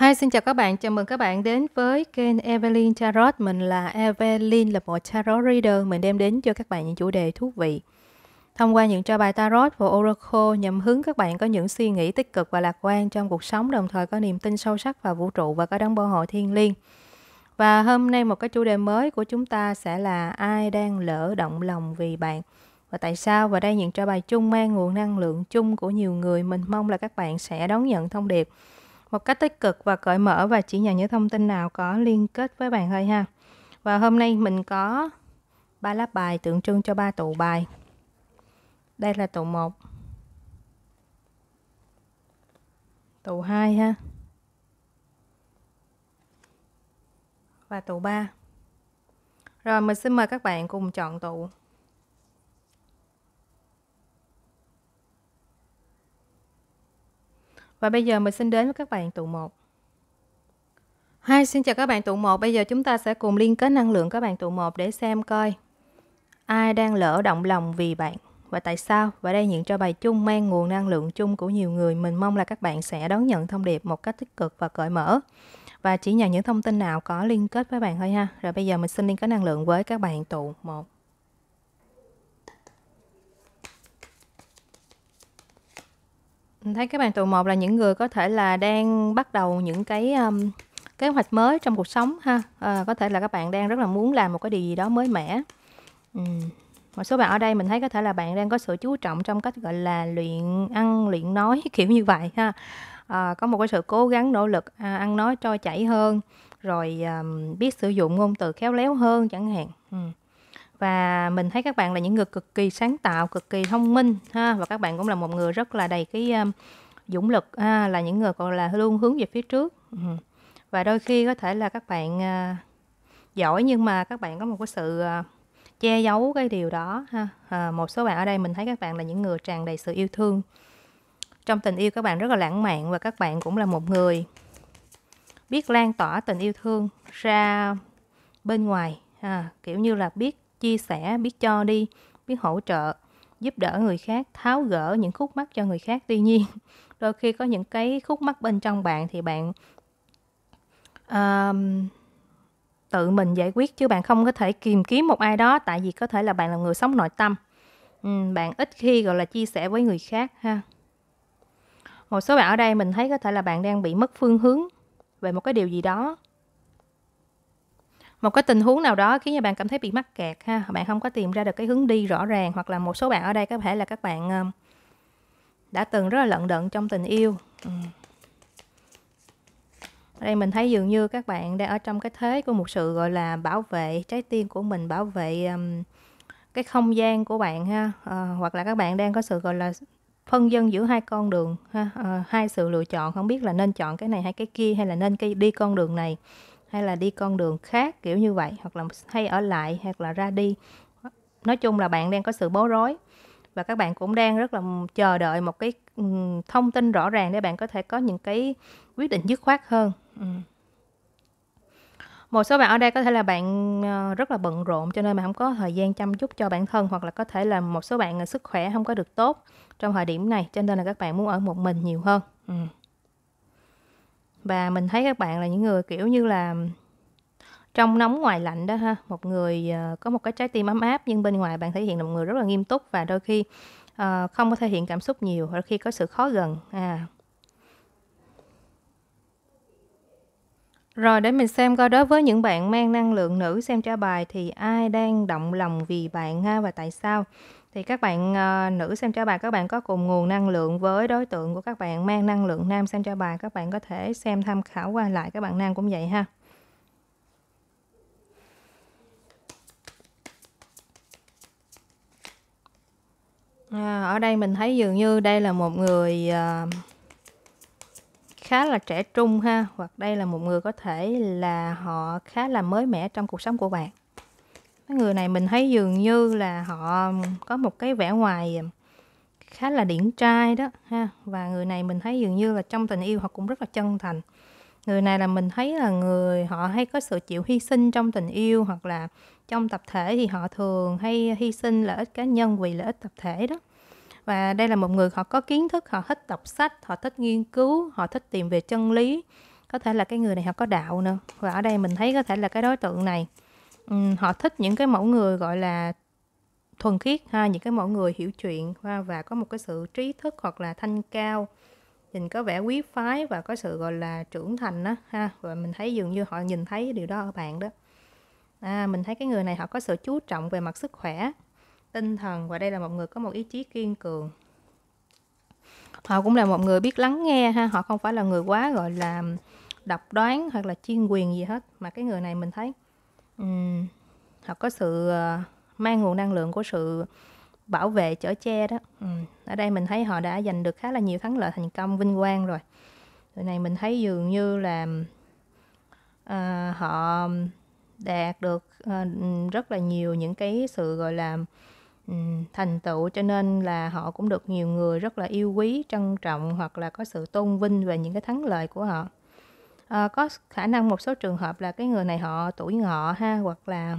Hi, xin chào các bạn. Chào mừng các bạn đến với kênh Evelyn Tarot. Mình là Evelyn, là một tarot reader. Mình đem đến cho các bạn những chủ đề thú vị. Thông qua những trò bài tarot và oracle nhằm hướng các bạn có những suy nghĩ tích cực và lạc quan trong cuộc sống, đồng thời có niềm tin sâu sắc vào vũ trụ và có đấng bảo hộ thiên liêng. Và hôm nay một cái chủ đề mới của chúng ta sẽ là ai đang lỡ động lòng vì bạn. Và tại sao? Và đây những trò bài chung mang nguồn năng lượng chung của nhiều người. Mình mong là các bạn sẽ đón nhận thông điệp một cách tích cực và cởi mở và chỉ nhận những thông tin nào có liên kết với bạn thôi ha. Và hôm nay mình có ba lá bài tượng trưng cho ba tụ bài. Đây là tụ 1. Tụ 2 ha. Và tụ 3. Rồi mình xin mời các bạn cùng chọn tụ Và bây giờ mình xin đến với các bạn tụ 1. Hi, xin chào các bạn tụ 1. Bây giờ chúng ta sẽ cùng liên kết năng lượng các bạn tụ 1 để xem coi ai đang lỡ động lòng vì bạn và tại sao. Và đây những cho bài chung mang nguồn năng lượng chung của nhiều người. Mình mong là các bạn sẽ đón nhận thông điệp một cách tích cực và cởi mở và chỉ nhận những thông tin nào có liên kết với bạn thôi ha. Rồi bây giờ mình xin liên kết năng lượng với các bạn tụ 1. thấy các bạn tụ một là những người có thể là đang bắt đầu những cái um, kế hoạch mới trong cuộc sống ha. À, có thể là các bạn đang rất là muốn làm một cái điều gì đó mới mẻ. Ừ. Một số bạn ở đây mình thấy có thể là bạn đang có sự chú trọng trong cách gọi là luyện ăn, luyện nói kiểu như vậy ha. À, có một cái sự cố gắng nỗ lực à, ăn nói cho chảy hơn rồi um, biết sử dụng ngôn từ khéo léo hơn chẳng hạn. Ừ và mình thấy các bạn là những người cực kỳ sáng tạo cực kỳ thông minh ha và các bạn cũng là một người rất là đầy cái um, dũng lực ha là những người còn là luôn hướng về phía trước và đôi khi có thể là các bạn uh, giỏi nhưng mà các bạn có một cái sự uh, che giấu cái điều đó ha à, một số bạn ở đây mình thấy các bạn là những người tràn đầy sự yêu thương trong tình yêu các bạn rất là lãng mạn và các bạn cũng là một người biết lan tỏa tình yêu thương ra bên ngoài à, kiểu như là biết chia sẻ, biết cho đi, biết hỗ trợ, giúp đỡ người khác, tháo gỡ những khúc mắc cho người khác. Tuy nhiên, đôi khi có những cái khúc mắc bên trong bạn thì bạn um, tự mình giải quyết chứ bạn không có thể kìm kiếm một ai đó tại vì có thể là bạn là người sống nội tâm. Um, bạn ít khi gọi là chia sẻ với người khác ha. Một số bạn ở đây mình thấy có thể là bạn đang bị mất phương hướng về một cái điều gì đó một cái tình huống nào đó khiến cho bạn cảm thấy bị mắc kẹt ha bạn không có tìm ra được cái hướng đi rõ ràng hoặc là một số bạn ở đây có thể là các bạn um, đã từng rất là lận đận trong tình yêu ở ừ. đây mình thấy dường như các bạn đang ở trong cái thế của một sự gọi là bảo vệ trái tim của mình bảo vệ um, cái không gian của bạn ha à, hoặc là các bạn đang có sự gọi là phân dân giữa hai con đường ha à, hai sự lựa chọn không biết là nên chọn cái này hay cái kia hay là nên đi con đường này hay là đi con đường khác kiểu như vậy hoặc là hay ở lại hoặc là ra đi nói chung là bạn đang có sự bối rối và các bạn cũng đang rất là chờ đợi một cái thông tin rõ ràng để bạn có thể có những cái quyết định dứt khoát hơn một số bạn ở đây có thể là bạn ờ, rất là bận rộn cho nên mà không có thời gian chăm chút cho bản thân hoặc là có thể là một số bạn ờ, sức khỏe không có được tốt trong thời điểm này cho nên là các bạn muốn ở một mình nhiều hơn ừ và mình thấy các bạn là những người kiểu như là trong nóng ngoài lạnh đó ha một người uh, có một cái trái tim ấm áp nhưng bên ngoài bạn thể hiện là một người rất là nghiêm túc và đôi khi uh, không có thể hiện cảm xúc nhiều đôi khi có sự khó gần à Rồi để mình xem coi đối với những bạn mang năng lượng nữ xem trả bài thì ai đang động lòng vì bạn ha và tại sao thì các bạn uh, nữ xem cho bài các bạn có cùng nguồn năng lượng với đối tượng của các bạn mang năng lượng nam xem cho bài các bạn có thể xem tham khảo qua lại các bạn nam cũng vậy ha à, ở đây mình thấy dường như đây là một người uh, khá là trẻ trung ha hoặc đây là một người có thể là họ khá là mới mẻ trong cuộc sống của bạn cái người này mình thấy dường như là họ có một cái vẻ ngoài khá là điển trai đó ha và người này mình thấy dường như là trong tình yêu họ cũng rất là chân thành người này là mình thấy là người họ hay có sự chịu hy sinh trong tình yêu hoặc là trong tập thể thì họ thường hay hy sinh lợi ích cá nhân vì lợi ích tập thể đó và đây là một người họ có kiến thức họ thích đọc sách họ thích nghiên cứu họ thích tìm về chân lý có thể là cái người này họ có đạo nữa và ở đây mình thấy có thể là cái đối tượng này Ừ, họ thích những cái mẫu người gọi là thuần khiết ha những cái mẫu người hiểu chuyện ha, và có một cái sự trí thức hoặc là thanh cao nhìn có vẻ quý phái và có sự gọi là trưởng thành đó ha và mình thấy dường như họ nhìn thấy điều đó ở bạn đó à, mình thấy cái người này họ có sự chú trọng về mặt sức khỏe tinh thần và đây là một người có một ý chí kiên cường họ cũng là một người biết lắng nghe ha họ không phải là người quá gọi là độc đoán hoặc là chuyên quyền gì hết mà cái người này mình thấy um, họ có sự ờ, mang nguồn năng lượng của sự bảo vệ chở che đó um, ở đây mình thấy họ đã giành được khá là nhiều thắng lợi thành công vinh quang rồi rồi này mình thấy dường như là uh, họ đạt được uh, rất là nhiều những cái sự gọi là um, thành tựu cho nên là họ cũng được nhiều người rất là yêu quý trân trọng hoặc là có sự tôn vinh về những cái thắng lợi của họ à, có khả năng một số trường hợp là cái người này họ tuổi ngọ ha hoặc là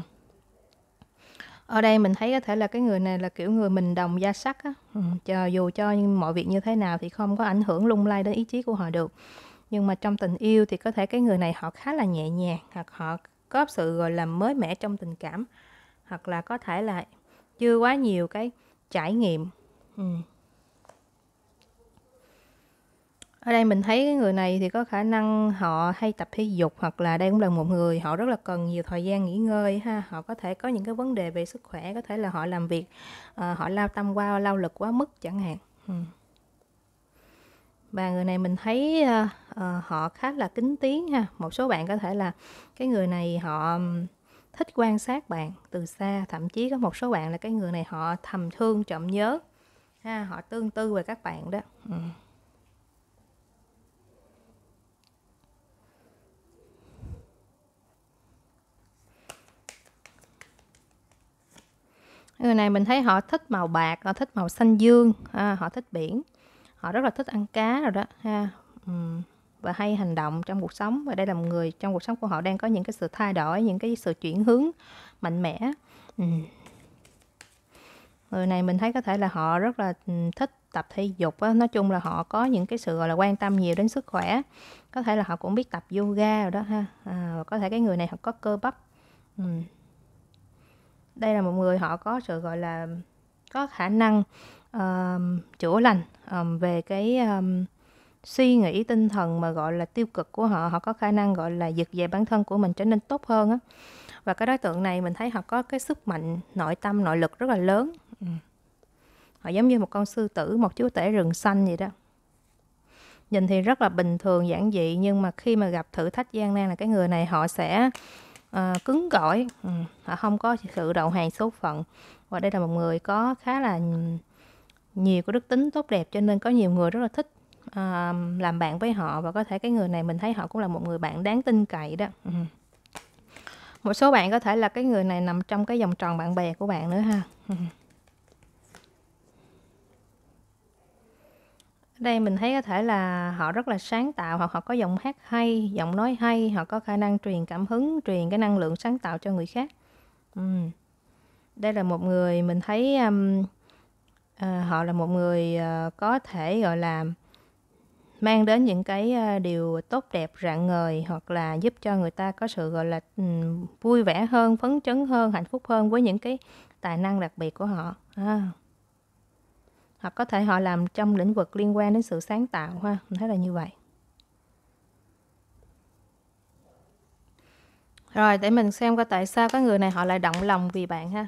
ở đây mình thấy có thể là cái người này là kiểu người mình đồng gia sắc á ừ, chờ dù cho mọi việc như thế nào thì không có ảnh hưởng lung lay đến ý chí của họ được nhưng mà trong tình yêu thì có thể cái người này họ khá là nhẹ nhàng hoặc họ có sự gọi là mới mẻ trong tình cảm hoặc là có thể là chưa quá nhiều cái trải nghiệm ừ. Ở đây mình thấy cái người này thì có khả năng họ hay tập thể dục hoặc là đây cũng là một người họ rất là cần nhiều thời gian nghỉ ngơi ha, họ có thể có những cái vấn đề về sức khỏe, có thể là họ làm việc à, họ lao tâm qua lao lực quá mức chẳng hạn. Và người này mình thấy à, à, họ khá là kính tiếng ha. Một số bạn có thể là cái người này họ thích quan sát bạn từ xa, thậm chí có một số bạn là cái người này họ thầm thương trộm nhớ ha, họ tương tư về các bạn đó. Ừ. người này mình thấy họ thích màu bạc họ thích màu xanh dương à, họ thích biển họ rất là thích ăn cá rồi đó ha uhm và hay hành động trong cuộc sống và đây là một người trong cuộc sống của họ đang có những cái sự thay đổi những cái sự chuyển hướng mạnh mẽ ừ. người này mình thấy có thể là họ rất là thích tập thể dục đó. nói chung là họ có những cái sự gọi là quan tâm nhiều đến sức khỏe có thể là họ cũng biết tập yoga rồi đó ha à, có thể cái người này họ có cơ bắp ừ đây là một người họ có sự gọi là có khả năng um, chữa lành um, về cái um, suy nghĩ tinh thần mà gọi là tiêu cực của họ họ có khả năng gọi là giật về bản thân của mình trở nên tốt hơn á và cái đối tượng này mình thấy họ có cái sức mạnh nội tâm nội lực rất là lớn ừ. họ giống như một con sư tử một chú tể rừng xanh vậy đó nhìn thì rất là bình thường giản dị nhưng mà khi mà gặp thử thách gian nan là cái người này họ sẽ à, cứng cỏi ừ, họ không có sự đầu hàng số phận và đây là một người có khá là nhiều cái đức tính tốt đẹp cho nên có nhiều người rất là thích à, làm bạn với họ và có thể cái người này mình thấy họ cũng là một người bạn đáng tin cậy đó ừ. một số bạn có thể là cái người này nằm trong cái vòng tròn bạn bè của bạn nữa ha ừ. đây mình thấy có thể là họ rất là sáng tạo hoặc họ có giọng hát hay giọng nói hay họ có khả năng truyền cảm hứng truyền cái năng lượng sáng tạo cho người khác ừ. đây là một người mình thấy um, uh, họ là một người uh, có thể gọi là mang đến những cái uh, điều tốt đẹp rạng ngời hoặc là giúp cho người ta có sự gọi là um, vui vẻ hơn phấn chấn hơn hạnh phúc hơn với những cái tài năng đặc biệt của họ à hoặc có thể họ làm trong lĩnh vực liên quan đến sự sáng tạo ha mình thấy là như vậy rồi để mình xem coi tại sao cái người này họ lại động lòng vì bạn ha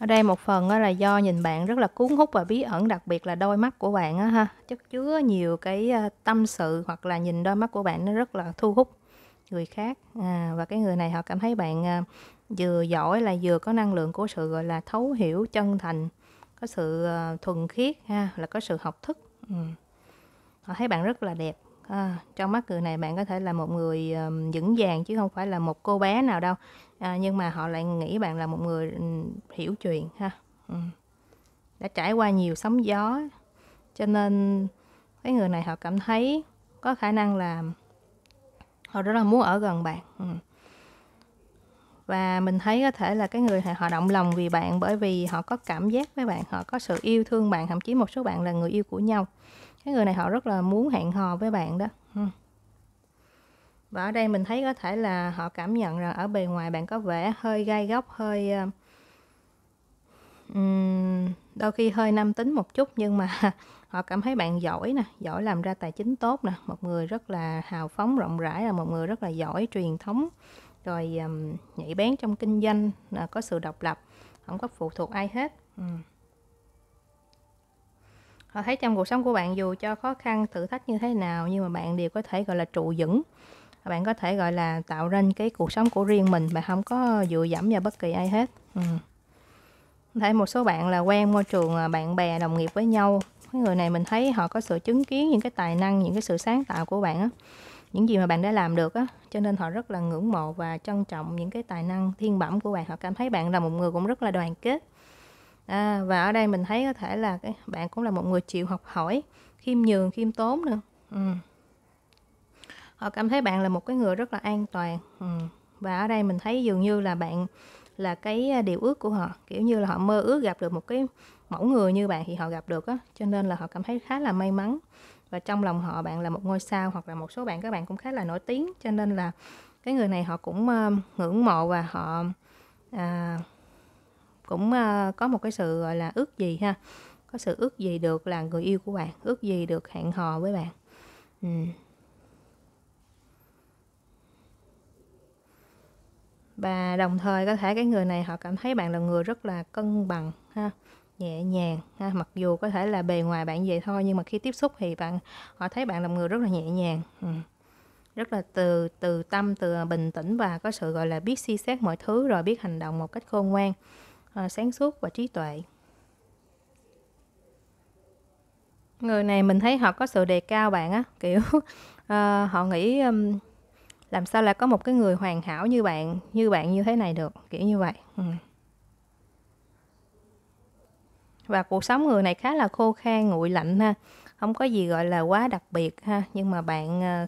ở đây một phần là do nhìn bạn rất là cuốn hút và bí ẩn đặc biệt là đôi mắt của bạn á ha chất chứa nhiều cái ờ, tâm sự hoặc là nhìn đôi mắt của bạn nó rất là thu hút người khác à, và cái người này họ cảm thấy bạn à, vừa giỏi là vừa có năng lượng của sự gọi là thấu hiểu chân thành có sự à, thuần khiết ha là có sự học thức ừ. họ thấy bạn rất là đẹp à, trong mắt người này bạn có thể là một người à, vững vàng chứ không phải là một cô bé nào đâu à, nhưng mà họ lại nghĩ bạn là một người ừ, hiểu chuyện ha ừ. đã trải qua nhiều sóng gió cho nên cái người này họ cảm thấy có khả năng là họ rất là muốn ở gần bạn ừ. và mình thấy có thể là cái người họ động lòng vì bạn bởi vì họ có cảm giác với bạn họ có sự yêu thương bạn thậm chí một số bạn là người yêu của nhau cái người này họ rất là muốn hẹn hò với bạn đó ừ. và ở đây mình thấy có thể là họ cảm nhận rằng ở bề ngoài bạn có vẻ hơi gai góc hơi ờ, đôi khi hơi nam tính một chút nhưng mà họ cảm thấy bạn giỏi nè giỏi làm ra tài chính tốt nè một người rất là hào phóng rộng rãi là một người rất là giỏi truyền thống rồi um, nhạy bén trong kinh doanh là có sự độc lập không có phụ thuộc ai hết ừ. họ thấy trong cuộc sống của bạn dù cho khó khăn thử thách như thế nào nhưng mà bạn đều có thể gọi là trụ vững bạn có thể gọi là tạo ra cái cuộc sống của riêng mình bạn không có dựa dẫm vào bất kỳ ai hết ừ. thể một số bạn là quen môi trường à, bạn bè đồng nghiệp với nhau cái người này mình thấy họ có sự chứng kiến những cái tài năng những cái sự sáng tạo của bạn á những gì mà bạn đã làm được á cho nên họ rất là ngưỡng mộ và trân trọng những cái tài năng thiên bẩm của bạn họ cảm thấy bạn là một người cũng rất là đoàn kết à, và ở đây mình thấy có thể là cái bạn cũng là một người chịu học hỏi khiêm nhường khiêm tốn nữa ừ. họ cảm thấy bạn là một cái người rất là an toàn ừ. và ở đây mình thấy dường như là bạn là cái à, điều ước của họ kiểu như là họ mơ ước gặp được một cái mẫu người như bạn thì họ gặp được á cho nên là họ cảm thấy khá là may mắn và trong lòng họ bạn là một ngôi sao hoặc là một số bạn các bạn cũng khá là nổi tiếng cho nên là cái người này họ cũng uh, ngưỡng mộ và họ à, cũng uh, có một cái sự gọi là ước gì ha có sự ước gì được là người yêu của bạn ước gì được hẹn hò với bạn ừ. và đồng thời có thể cái người này họ cảm thấy bạn là người rất là cân bằng ha nhẹ nhàng ha. mặc dù có thể là bề ngoài bạn vậy thôi nhưng mà khi tiếp xúc thì bạn họ thấy bạn là người rất là nhẹ nhàng ừ. rất là từ từ tâm từ à, bình tĩnh và có sự gọi là biết suy xét mọi thứ rồi biết hành động một cách khôn ngoan à, sáng suốt và trí tuệ người này mình thấy họ có sự đề cao bạn á kiểu uh, họ nghĩ um, làm sao là có một cái người hoàn hảo như bạn như bạn như thế này được kiểu như vậy ừ và cuộc sống người này khá là khô khan nguội lạnh ha không có gì gọi là quá đặc biệt ha nhưng mà bạn ờ,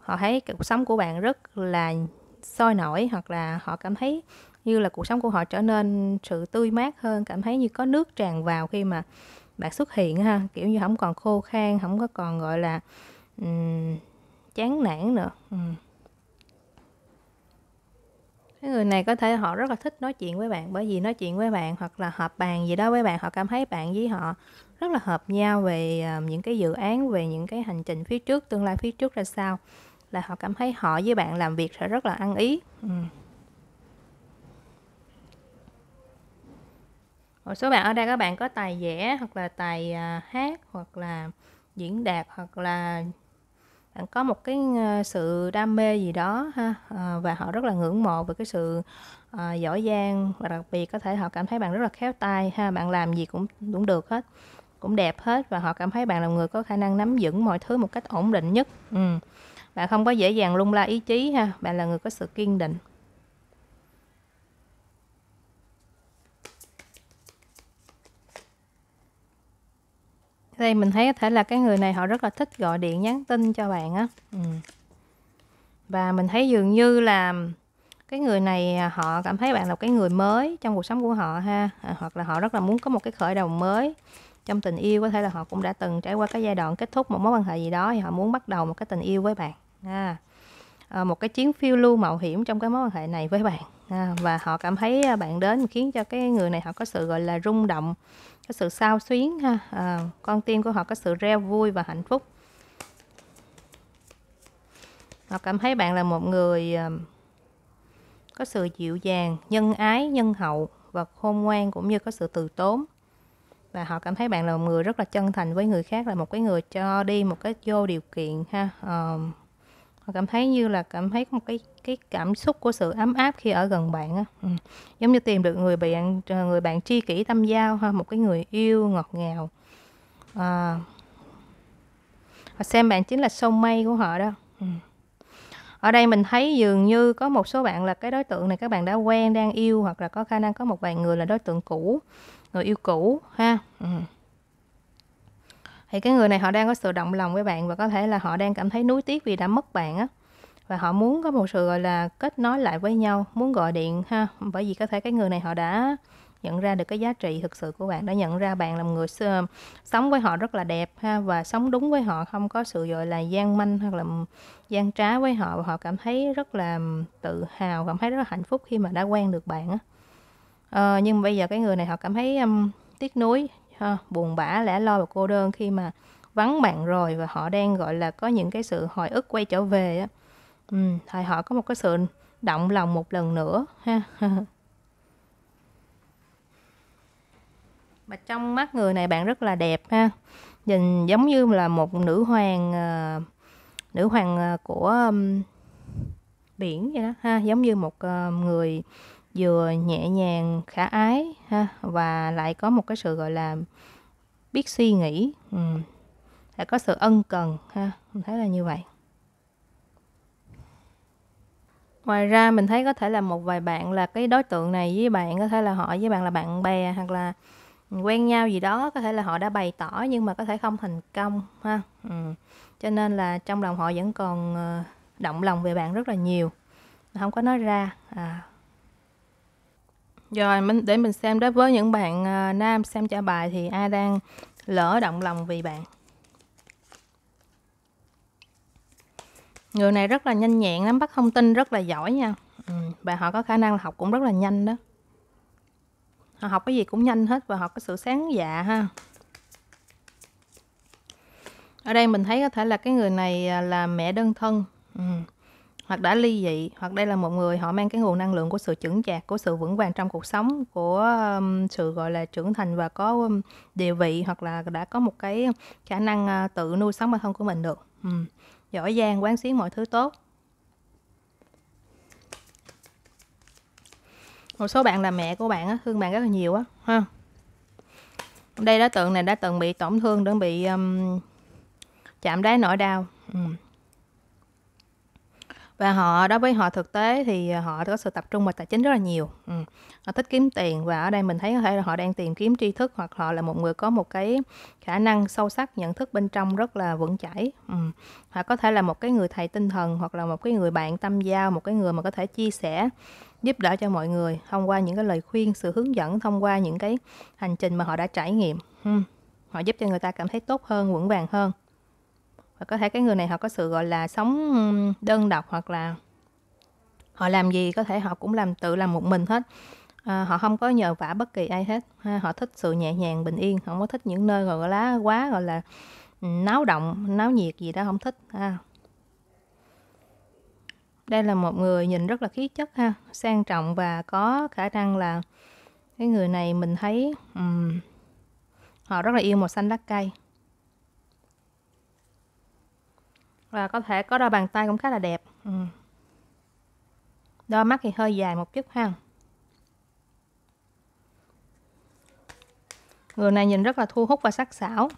họ thấy cuộc sống của bạn rất là sôi nổi hoặc là họ cảm thấy như là cuộc sống của họ trở nên sự tươi mát hơn cảm thấy như có nước tràn vào khi mà bạn xuất hiện ha kiểu như không còn khô khan không có còn gọi là um, chán nản nữa um cái người này có thể họ rất là thích nói chuyện với bạn bởi vì nói chuyện với bạn hoặc là họp bàn gì đó với bạn họ cảm thấy bạn với họ rất là hợp nhau về ờ, những cái dự án về những cái hành trình phía trước tương lai phía trước ra sao là họ cảm thấy họ với bạn làm việc sẽ rất là ăn ý một số bạn ở đây các bạn có tài vẽ hoặc là tài à, hát hoặc là diễn đạt hoặc là bạn có một cái ờ, sự đam mê gì đó ha ờ, và họ rất là ngưỡng mộ về cái sự à, giỏi giang và đặc biệt có thể họ cảm thấy bạn rất là khéo tay ha bạn làm gì cũng cũng được hết cũng đẹp hết và họ cảm thấy bạn là người có khả năng nắm vững mọi thứ một cách ổn định nhất ừ. bạn không có dễ dàng lung la ý chí ha bạn là người có sự kiên định đây mình thấy có thể là cái người này họ rất là thích gọi điện nhắn tin cho bạn á ừ. và mình thấy dường như là cái người này à, họ cảm thấy bạn là cái người mới trong cuộc sống của họ ha à, hoặc là họ rất là muốn có một cái khởi đầu mới trong tình yêu có thể là họ cũng đã từng trải qua cái giai đoạn kết thúc một mối quan hệ gì đó thì họ muốn bắt đầu một cái tình yêu với bạn à, à, một cái chuyến phiêu lưu mạo hiểm trong cái mối quan hệ này với bạn à, và họ cảm thấy à, bạn đến khiến cho cái người này họ có sự gọi là rung động có sự sao xuyến ha à, con tim của họ có sự reo vui và hạnh phúc họ cảm thấy bạn là một người ờ, có sự dịu dàng nhân ái nhân hậu và khôn ngoan cũng như có sự từ tốn và họ cảm thấy bạn là một người rất là chân thành với người khác là một cái người cho đi một cái vô điều kiện ha uh, họ cảm thấy như là cảm thấy có một cái cái cảm xúc của sự ấm áp khi ở gần bạn á ừ. giống như tìm được người bạn ờ, người bạn tri kỷ tâm giao ha một cái người yêu ngọt ngào à, họ xem bạn chính là sâu mây của họ đó ừ. ở đây mình thấy dường như có một số bạn là cái đối tượng này các bạn đã quen đang yêu hoặc là có khả năng có một vài người là đối tượng cũ người yêu cũ ha ừ thì cái người này họ đang có sự động lòng với bạn và có thể là họ đang cảm thấy nuối tiếc vì đã mất bạn á và họ muốn có một sự gọi là kết nối lại với nhau muốn gọi điện ha bởi vì có thể cái người này họ đã nhận ra được cái giá trị thực sự của bạn đã nhận ra bạn là một người ờ, sống với họ rất là đẹp ha và sống đúng với họ không có sự gọi là gian manh hoặc là gian trá với họ và họ cảm thấy rất là tự hào cảm thấy rất là hạnh phúc khi mà đã quen được bạn á ờ, nhưng bây giờ cái người này họ cảm thấy um, tiếc nuối ha, buồn bã lẻ loi và cô đơn khi mà vắng bạn rồi và họ đang gọi là có những cái sự hồi ức quay trở về á ừ, thì họ có một cái sự động lòng một lần nữa ha mà trong mắt người này bạn rất là đẹp ha nhìn giống như là một nữ hoàng uh, nữ hoàng ờ, của um, biển vậy đó ha giống như một uh, người vừa nhẹ nhàng khả ái ha và lại có một cái sự gọi là biết suy nghĩ ừ. lại có sự ân cần ha mình thấy là như vậy ngoài ra mình thấy có thể là một vài bạn là cái đối tượng này với bạn có thể là họ với bạn là bạn bè hoặc là quen nhau gì đó có thể là họ đã bày tỏ nhưng mà có thể không thành công ha ừ. cho nên là trong lòng họ vẫn còn ờ, động lòng về bạn rất là nhiều không có nói ra à, rồi mình để mình xem đối với những bạn à, nam xem trả bài thì ai đang lỡ động lòng vì bạn. Người này rất là nhanh nhẹn lắm bắt thông tin rất là giỏi nha. Ừ, và họ có khả năng học cũng rất là nhanh đó. Họ học cái gì cũng nhanh hết và họ có sự sáng dạ ha. Ở đây mình thấy có thể là cái người này à, là mẹ đơn thân. Ừ hoặc đã ly dị hoặc đây là một người họ mang cái nguồn năng lượng của sự chững chạc của sự vững vàng trong cuộc sống của um, sự gọi là trưởng thành và có um, địa vị hoặc là đã có một cái khả năng uh, tự nuôi sống bản thân của mình được ừ. giỏi giang quán xuyến mọi thứ tốt một số bạn là mẹ của bạn á thương bạn rất là nhiều á ha đây đối tượng này đã từng bị tổn thương đã bị um, chạm đáy nỗi đau ừ và họ đối với họ thực tế thì à, họ có sự tập trung vào tài chính rất là nhiều ừ. họ thích kiếm tiền và ở đây mình thấy có thể là họ đang tìm kiếm tri thức hoặc họ là một người có một cái khả năng sâu sắc nhận thức bên trong rất là vững chãi ừ. họ có thể là một cái người thầy tinh thần hoặc là một cái người bạn tâm giao một cái người mà có thể chia sẻ giúp đỡ cho mọi người thông qua những cái lời khuyên sự hướng dẫn thông qua những cái hành trình mà họ đã trải nghiệm ừ. họ giúp cho người ta cảm thấy tốt hơn vững vàng hơn và có thể cái người này họ có sự gọi là sống đơn độc hoặc là họ làm gì có thể họ cũng làm tự làm một mình hết à, họ không có nhờ vả bất kỳ ai hết ha, họ thích sự nhẹ nhàng bình yên không có thích những nơi gọi là quá gọi là náo động náo nhiệt gì đó không thích ha đây là một người nhìn rất là khí chất ha sang trọng và có khả năng là cái người này mình thấy um, họ rất là yêu màu xanh lá cây và có thể có đôi bàn tay cũng khá là đẹp ừ. đôi mắt thì hơi dài một chút ha người này nhìn rất là thu hút và sắc sảo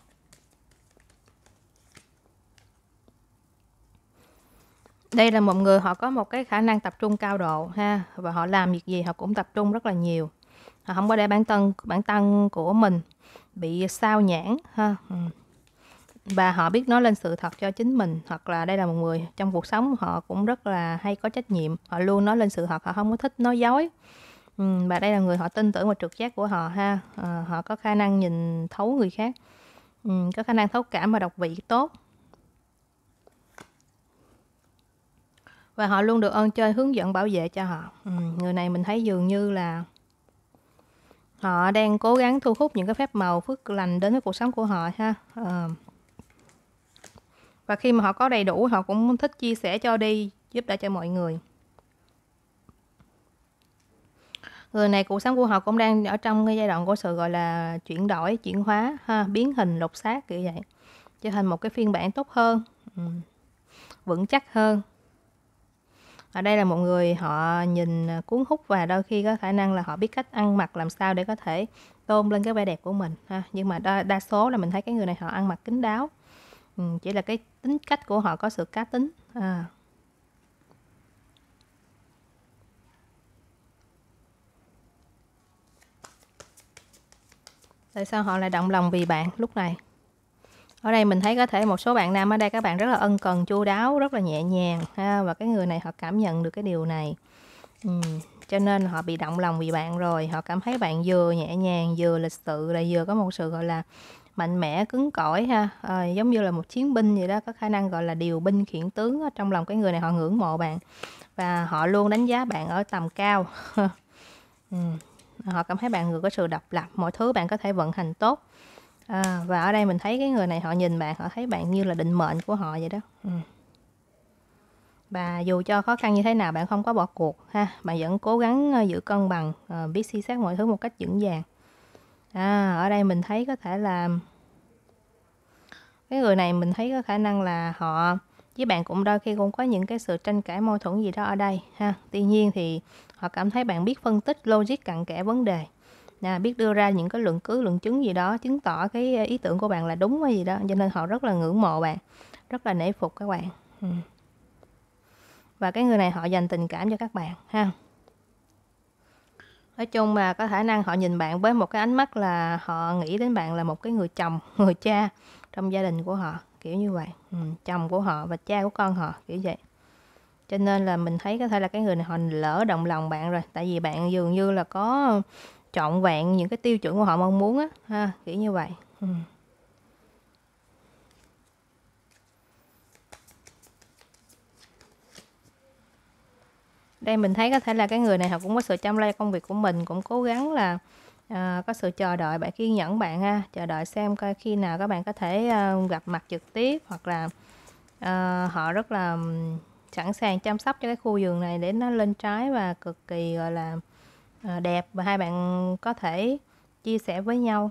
đây là một người họ có một cái khả năng tập trung cao độ ha và họ làm việc gì họ cũng tập trung rất là nhiều họ không có để bản thân bản thân của mình bị sao nhãn ha ừ và họ biết nói lên sự thật cho chính mình hoặc là đây là một người trong cuộc sống họ cũng rất là hay có trách nhiệm họ luôn nói lên sự thật họ không có thích nói dối ừ, và đây là người họ tin tưởng vào trực giác của họ ha ờ, họ có khả năng nhìn thấu người khác ừ, có khả năng thấu cảm và đọc vị tốt và họ luôn được ơn chơi hướng dẫn bảo vệ cho họ ừ, người này mình thấy dường như là họ đang cố gắng thu hút những cái phép màu phước lành đến với cuộc sống của họ ha ờ và khi mà họ có đầy đủ họ cũng thích chia sẻ cho đi giúp đỡ cho mọi người người này cuộc sống của họ cũng đang ở trong cái giai đoạn của sự gọi là chuyển đổi chuyển hóa ha biến hình lột xác kiểu vậy trở thành một cái phiên bản tốt hơn ừ, vững chắc hơn ở đây là một người họ nhìn cuốn hút và đôi khi có khả năng là họ biết cách ăn mặc làm sao để có thể tôn lên cái vẻ đẹp của mình ha nhưng mà đa, đa số là mình thấy cái người này họ ăn mặc kín đáo ừ, chỉ là cái tính cách của họ có sự cá tính à. tại sao họ lại động lòng vì bạn lúc này ở đây mình thấy có thể một số bạn nam ở đây các bạn rất là ân cần chu đáo rất là nhẹ nhàng ha và cái người này họ cảm nhận được cái điều này ừ. cho nên họ bị động lòng vì bạn rồi họ cảm thấy bạn vừa nhẹ nhàng vừa lịch sự là vừa có một sự gọi là mạnh mẽ cứng cỏi ha à, giống như là một chiến binh vậy đó có khả năng gọi là điều binh khiển tướng đó. trong lòng cái người này họ ngưỡng mộ bạn và họ luôn đánh giá bạn ở tầm cao ừ. họ cảm thấy bạn người có sự độc lập mọi thứ bạn có thể vận hành tốt à, và ở đây mình thấy cái người này họ nhìn bạn họ thấy bạn như là định mệnh của họ vậy đó ừ. và dù cho khó khăn như thế nào bạn không có bỏ cuộc ha bạn vẫn cố gắng ờ, giữ cân bằng biết suy xét mọi thứ một cách vững vàng à, ở đây mình thấy có thể là cái người này mình thấy có khả năng là họ với bạn cũng đôi khi cũng có những cái sự tranh cãi mâu thuẫn gì đó ở đây ha tuy nhiên thì họ cảm thấy bạn biết phân tích logic cặn kẽ vấn đề à, biết đưa ra những cái luận cứ luận chứng gì đó chứng tỏ cái ý tưởng của bạn là đúng hay gì đó cho nên họ rất là ngưỡng mộ bạn rất là nể phục các bạn ừ. và cái người này họ dành tình cảm cho các bạn ha nói chung là có khả năng họ nhìn bạn với một cái ánh mắt là họ nghĩ đến bạn là một cái người chồng người cha trong gia đình của họ kiểu như vậy ừ, chồng của họ và cha của con họ kiểu vậy cho nên là mình thấy có thể là cái người này họ lỡ động lòng bạn rồi tại vì bạn dường như là có trọn vẹn những cái tiêu chuẩn của họ mong muốn á ha kiểu như vậy ừ. đây mình thấy có thể là cái người này họ cũng có sự chăm lo công việc của mình cũng cố gắng là à, có sự chờ đợi bạn kiên nhẫn bạn ha chờ đợi xem coi khi nào các bạn có thể à, gặp mặt trực tiếp hoặc là à, họ rất là sẵn sàng chăm sóc cho cái khu vườn này để nó lên trái và cực kỳ gọi là à, đẹp và hai bạn có thể chia sẻ với nhau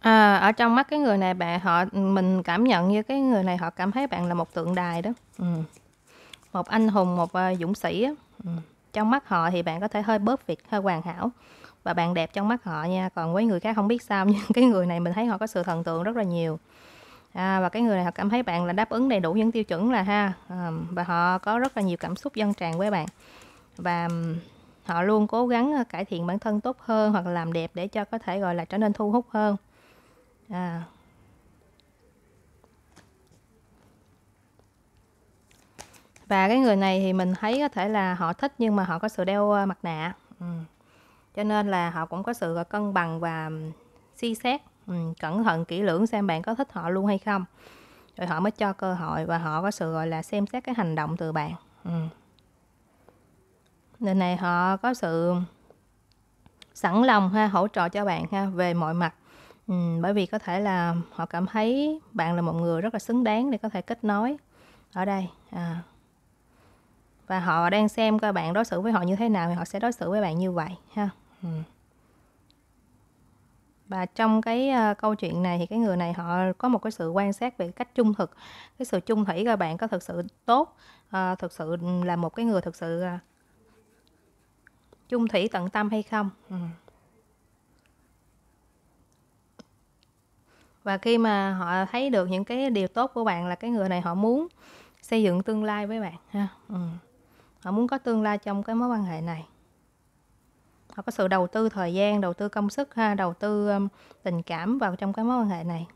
À, ở trong mắt cái người này bạn họ mình cảm nhận như cái người này họ cảm thấy bạn là một tượng đài đó. Ừm. Một anh hùng, một, à, dũng sĩ á. Ừ. Trong mắt họ thì bạn có thể hơi bớt việc, hơi hoàn hảo và bạn đẹp trong mắt họ nha, còn với người khác không biết sao nhưng cái người này mình thấy họ có sự thần tượng rất là nhiều. À, và cái người này họ cảm thấy bạn là đáp ứng đầy đủ những tiêu chuẩn là ha, ờm, à, và họ có rất là nhiều cảm xúc dân tràn với bạn. Và, họ luôn cố gắng, ờ, cải thiện bản thân tốt hơn hoặc làm đẹp để cho có thể, gọi là, trở nên thu hút hơn à. và cái người này thì mình thấy có thể là họ thích nhưng mà họ có sự đeo ờ, mặt nạ ừ. cho nên là họ cũng có sự ờ, cân bằng và suy xét ừ. cẩn thận kỹ lưỡng xem bạn có thích họ luôn hay không rồi họ mới cho cơ hội và họ có sự gọi là xem xét cái hành động từ bạn ừ. người này họ có sự sẵn lòng ha hỗ trợ cho bạn ha về mọi mặt Ừ, bởi vì có thể là họ cảm thấy bạn là một người rất là xứng đáng để có thể kết nối ở đây, à. Và họ đang xem các bạn đối xử với họ như thế nào thì họ sẽ đối xử với bạn như vậy ha. Ừm. Và trong cái, a, ờ, câu chuyện này thì cái người này họ có một cái sự quan sát về cách trung thực, cái sự trung thủy các bạn có thực sự tốt, ờ, thực sự là một cái người thực sự, à, ờ, chung thủy tận tâm hay không. Ừm. và khi mà họ thấy được những cái điều tốt của bạn là cái người này họ muốn xây dựng tương lai với bạn ha ừ. họ muốn có tương lai trong cái mối quan hệ này họ có sự đầu tư thời gian đầu tư công sức ha đầu tư um, tình cảm vào trong cái mối quan hệ này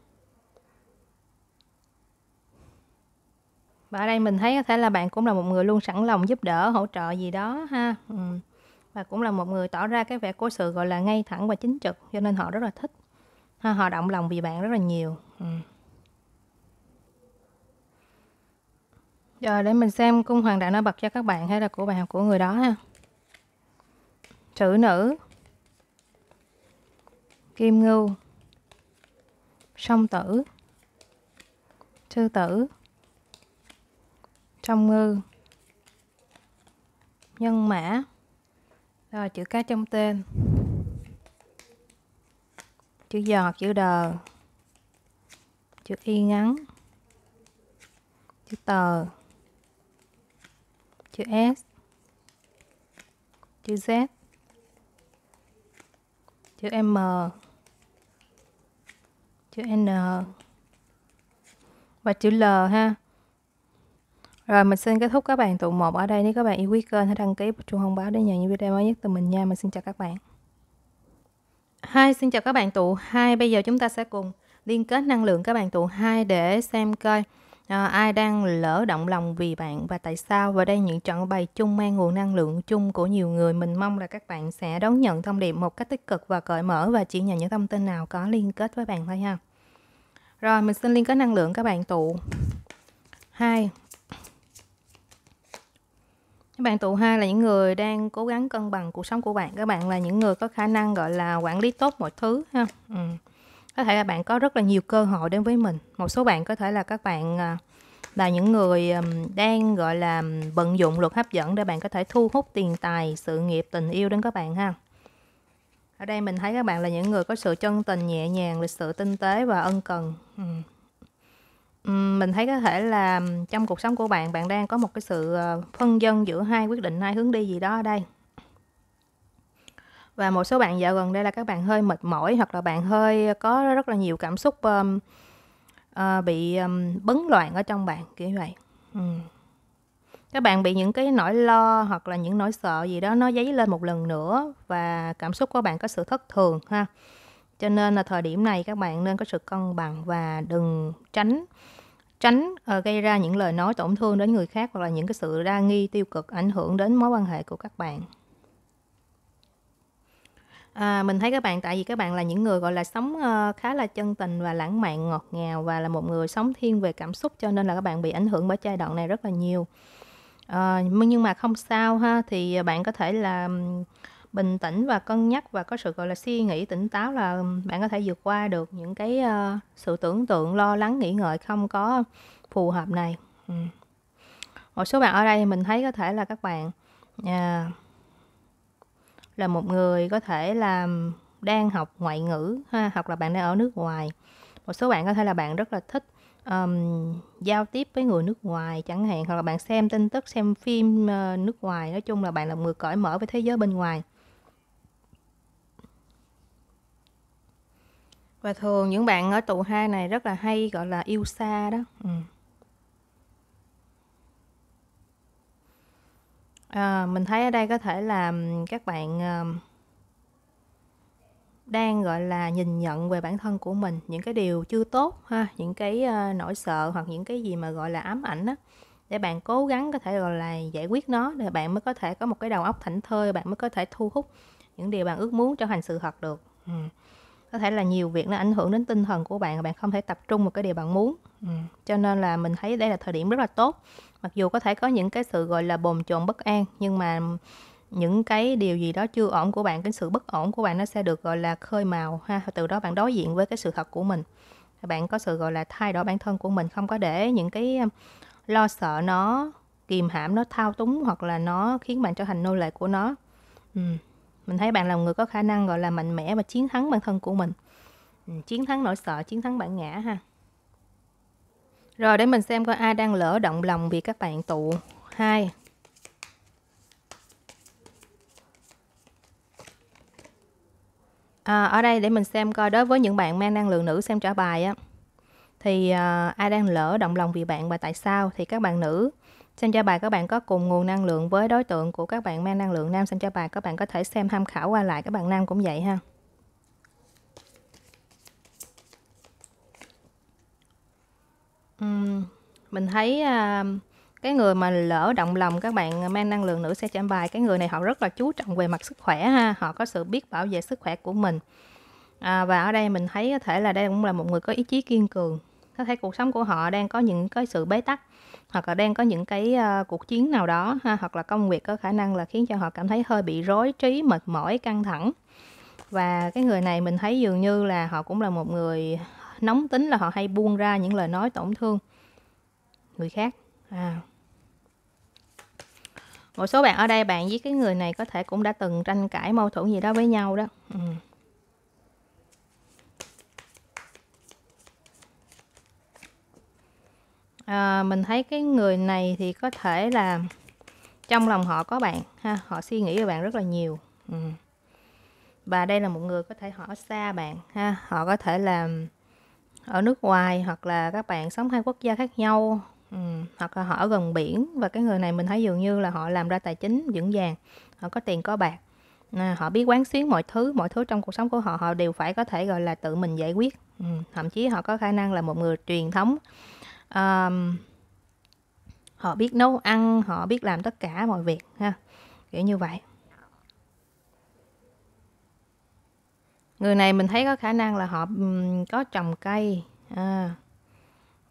và ở đây mình thấy có thể là bạn cũng là một người luôn sẵn lòng giúp đỡ hỗ trợ gì đó ha ừ. và cũng là một người tỏ ra cái vẻ của sự gọi là ngay thẳng và chính trực cho nên họ rất là thích họ động lòng vì bạn rất là nhiều ừ. Rồi để mình xem cung hoàng đạo nó bật cho các bạn hay là của bạn của người đó ha. chữ nữ. Kim ngưu. Song tử. Sư tử. Trong ngư. Nhân mã. Rồi chữ cái trong tên chữ giò hoặc chữ đờ chữ y ngắn chữ tờ chữ s chữ z chữ m chữ n và chữ l ha rồi mình xin kết thúc các bạn tụ một ở đây nếu các bạn yêu quý kênh hãy đăng ký chuông thông báo để nhận những video mới nhất từ mình nha mình xin chào các bạn Hi, xin chào các bạn tụ 2 Bây giờ chúng ta sẽ cùng liên kết năng lượng các bạn tụ 2 để xem coi à, ai đang lỡ động lòng vì bạn và tại sao Và đây những trận bài chung mang nguồn năng lượng chung của nhiều người Mình mong là các bạn sẽ đón nhận thông điệp một cách tích cực và cởi mở Và chỉ nhận những thông tin nào có liên kết với bạn thôi ha Rồi, mình xin liên kết năng lượng các bạn tụ 2 bạn tụ hai là những người đang cố gắng cân bằng cuộc sống của bạn các bạn là những người có khả năng gọi là quản lý tốt mọi thứ ha ừ. có thể là bạn có rất là nhiều cơ hội đến với mình một số bạn có thể là các bạn à, là những người đang gọi là vận dụng luật hấp dẫn để bạn có thể thu hút tiền tài sự nghiệp tình yêu đến các bạn ha ở đây mình thấy các bạn là những người có sự chân tình nhẹ nhàng lịch sự tinh tế và ân cần ừ mình thấy có thể là trong cuộc sống của bạn, bạn đang có một cái sự, ờ, phân dân giữa hai quyết định, hai hướng đi gì đó ở đây. Và một số bạn dạo gần đây là các bạn hơi mệt mỏi hoặc là bạn hơi có rất là nhiều cảm xúc, ờm, ờ, bị, ờm, bấn loạn ở trong bạn, kiểu vậy. Ừm. Các bạn bị những cái nỗi lo hoặc là những nỗi sợ gì đó nó dấy lên một lần nữa và cảm xúc của bạn có sự thất thường ha cho nên là thời điểm này các bạn nên có sự cân bằng và đừng tránh tránh uh, gây ra những lời nói tổn thương đến người khác hoặc là những cái sự đa nghi tiêu cực ảnh hưởng đến mối quan hệ của các bạn À, mình thấy các bạn tại vì các bạn là những người gọi là sống uh, khá là chân tình và lãng mạn ngọt ngào và là một người sống thiên về cảm xúc cho nên là các bạn bị ảnh hưởng bởi giai đoạn này rất là nhiều à, nhưng mà không sao ha thì bạn có thể là bình tĩnh và cân nhắc và có sự gọi là suy nghĩ tỉnh táo là bạn có thể vượt qua được những cái uh, sự tưởng tượng lo lắng nghĩ ngợi không có phù hợp này ừ. một số bạn ở đây mình thấy có thể là các bạn à, là một người có thể là đang học ngoại ngữ ha hoặc là bạn đang ở nước ngoài một số bạn có thể là bạn rất là thích um, giao tiếp với người nước ngoài chẳng hạn hoặc là bạn xem tin tức xem phim uh, nước ngoài nói chung là bạn là người cởi mở với thế giới bên ngoài và thường những bạn ở tụ hai này rất là hay gọi là yêu xa đó ừ. à, mình thấy ở đây có thể là các bạn đang gọi là nhìn nhận về bản thân của mình những cái điều chưa tốt ha những cái ờ, nỗi sợ hoặc những cái gì mà gọi là ám ảnh đó để bạn cố gắng có thể gọi là giải quyết nó để bạn mới có thể có một cái đầu óc thảnh thơi bạn mới có thể thu hút những điều bạn ước muốn trở thành sự thật được ừ có thể là nhiều việc nó ảnh hưởng đến tinh thần của bạn và bạn không thể tập trung vào cái điều bạn muốn ừ. cho nên là mình thấy đây là thời điểm rất là tốt mặc dù có thể có những cái sự gọi là bồn chồn bất an nhưng mà những cái điều gì đó chưa ổn của bạn cái sự bất ổn của bạn nó sẽ được gọi là khơi màu ha từ đó bạn đối diện với cái sự thật của mình bạn có sự gọi là thay đổi bản thân của mình không có để những cái um, lo sợ nó kìm hãm nó thao túng hoặc là nó khiến bạn trở thành nô lệ của nó ừ mình thấy bạn là một người có khả năng gọi là mạnh mẽ và chiến thắng bản thân của mình ừ, chiến thắng nỗi sợ chiến thắng bản ngã ha rồi để mình xem coi ai đang lỡ động lòng vì các bạn tụ hai à, ở đây để mình xem coi đối với những bạn mang năng lượng nữ xem trả bài á thì à, ai đang lỡ động lòng vì bạn và tại sao thì các bạn nữ Xem cho bài các bạn có cùng nguồn năng lượng với đối tượng của các bạn mang năng lượng nam. Xem cho bài các bạn có thể xem tham khảo qua lại các bạn nam cũng vậy ha. mình thấy à, cái người mà lỡ động lòng các bạn mang năng lượng nữ sẽ chạm bài cái người này họ rất là chú trọng về mặt sức khỏe ha họ có sự biết bảo vệ sức khỏe của mình à, và ở đây mình thấy có thể là đây cũng là một người có ý chí kiên cường có thể cuộc sống của họ đang có những cái sự bế tắc hoặc là đang có những cái uh, cuộc chiến nào đó ha hoặc là công việc có khả năng là khiến cho họ cảm thấy hơi bị rối trí mệt mỏi căng thẳng và cái người này mình thấy dường như là họ cũng là một người nóng tính là họ hay buông ra những lời nói tổn thương người khác à. một số bạn ở đây bạn với cái người này có thể cũng đã từng tranh cãi mâu thuẫn gì đó với nhau đó ừ. à, mình thấy cái người này thì có thể là trong lòng họ có bạn ha họ suy nghĩ về bạn rất là nhiều ừ. và đây là một người có thể họ xa bạn ha họ có thể là ở nước ngoài hoặc là các bạn sống hai quốc gia khác nhau ừ. hoặc là họ ở gần biển và cái người này mình thấy dường như là họ làm ra tài chính vững vàng họ có tiền có bạc à, họ biết quán xuyến mọi thứ mọi thứ trong cuộc sống của họ họ đều phải có thể gọi là tự mình giải quyết ừ. thậm chí họ có khả năng là một người truyền thống um, họ biết nấu ăn họ biết làm tất cả mọi việc ha kiểu như vậy người này mình thấy có khả năng là họ có trồng cây à.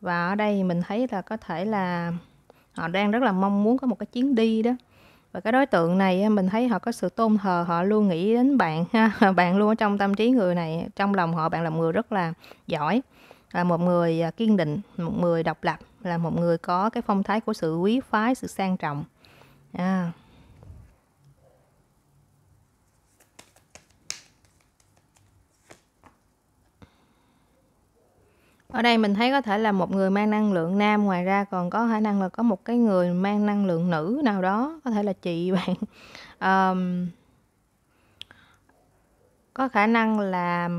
và ở đây mình thấy là có thể là họ đang rất là mong muốn có một cái chuyến đi đó và cái đối tượng này mình thấy họ có sự tôn thờ họ luôn nghĩ đến bạn ha bạn luôn ở trong tâm trí người này trong lòng họ bạn là người rất là giỏi là một người à, kiên định một người độc lập là một người có cái phong thái của sự quý phái sự sang trọng à. ở đây mình thấy có thể là một người mang năng lượng nam ngoài ra còn có khả năng là có một cái người mang năng lượng nữ nào đó có thể là chị bạn um, có khả năng là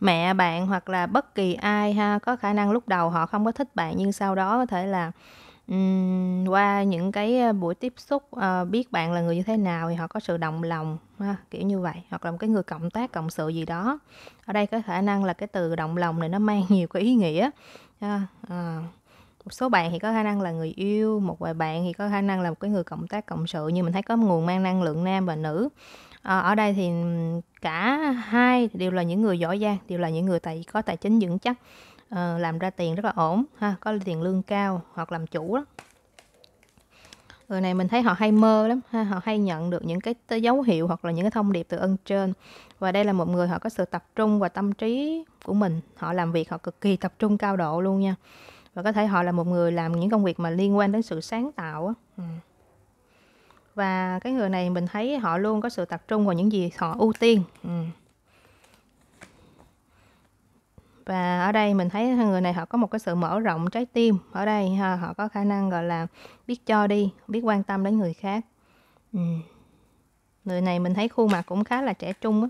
mẹ bạn hoặc là bất kỳ ai ha có khả năng lúc đầu họ không có thích bạn nhưng sau đó có thể là um, qua những cái ờ, buổi tiếp xúc uh, biết bạn là người như thế nào thì họ có sự đồng lòng ha, kiểu như vậy hoặc là một cái người cộng tác cộng sự gì đó ở đây có khả năng là cái từ đồng lòng này nó mang nhiều cái ý nghĩa ha, à, một số bạn thì có khả năng là người yêu một vài bạn thì có khả năng là một cái người cộng tác cộng sự nhưng mình thấy có nguồn mang năng lượng nam và nữ Ờ, ở đây thì cả hai đều là những người giỏi giang, đều là những người tài có tài chính vững chắc, ờ, làm ra tiền rất là ổn, ha, có tiền lương cao hoặc làm chủ đó. Người này mình thấy họ hay mơ lắm, ha, họ hay nhận được những cái dấu hiệu hoặc là những cái thông điệp từ ân trên. Và đây là một người họ có sự tập trung và tâm trí của mình, họ làm việc họ cực kỳ tập trung cao độ luôn nha. Và có thể họ là một người làm những công việc mà liên quan đến sự sáng tạo á. Ừ và cái người này mình thấy họ luôn có sự tập trung vào những gì họ ưu tiên ừ. và ở đây mình thấy người này họ có một cái sự mở rộng trái tim ở đây họ có khả năng gọi là biết cho đi biết quan tâm đến người khác ừ. người này mình thấy khuôn mặt cũng khá là trẻ trung á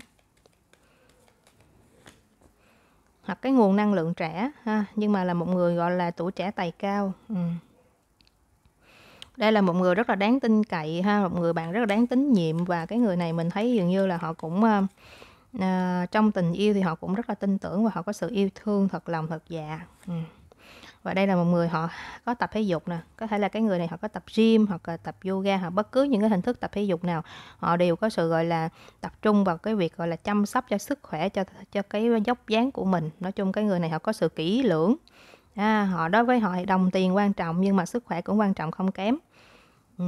hoặc cái nguồn năng lượng trẻ ha nhưng mà là một người gọi là tuổi trẻ tài cao ừ đây là một người rất là đáng tin cậy ha một người bạn rất là đáng tín nhiệm và cái người này mình thấy dường như là họ cũng uh, trong tình yêu thì họ cũng rất là tin tưởng và họ có sự yêu thương thật lòng thật dạ ừ. và đây là một người họ có tập thể dục nè có thể là cái người này họ có tập gym hoặc là tập yoga hoặc bất cứ những cái hình thức tập thể dục nào họ đều có sự gọi là tập trung vào cái việc gọi là chăm sóc cho sức khỏe cho cho cái dốc dáng của mình nói chung cái người này họ có sự kỹ lưỡng à, họ đối với họ đồng tiền quan trọng nhưng mà sức khỏe cũng quan trọng không kém Ừ.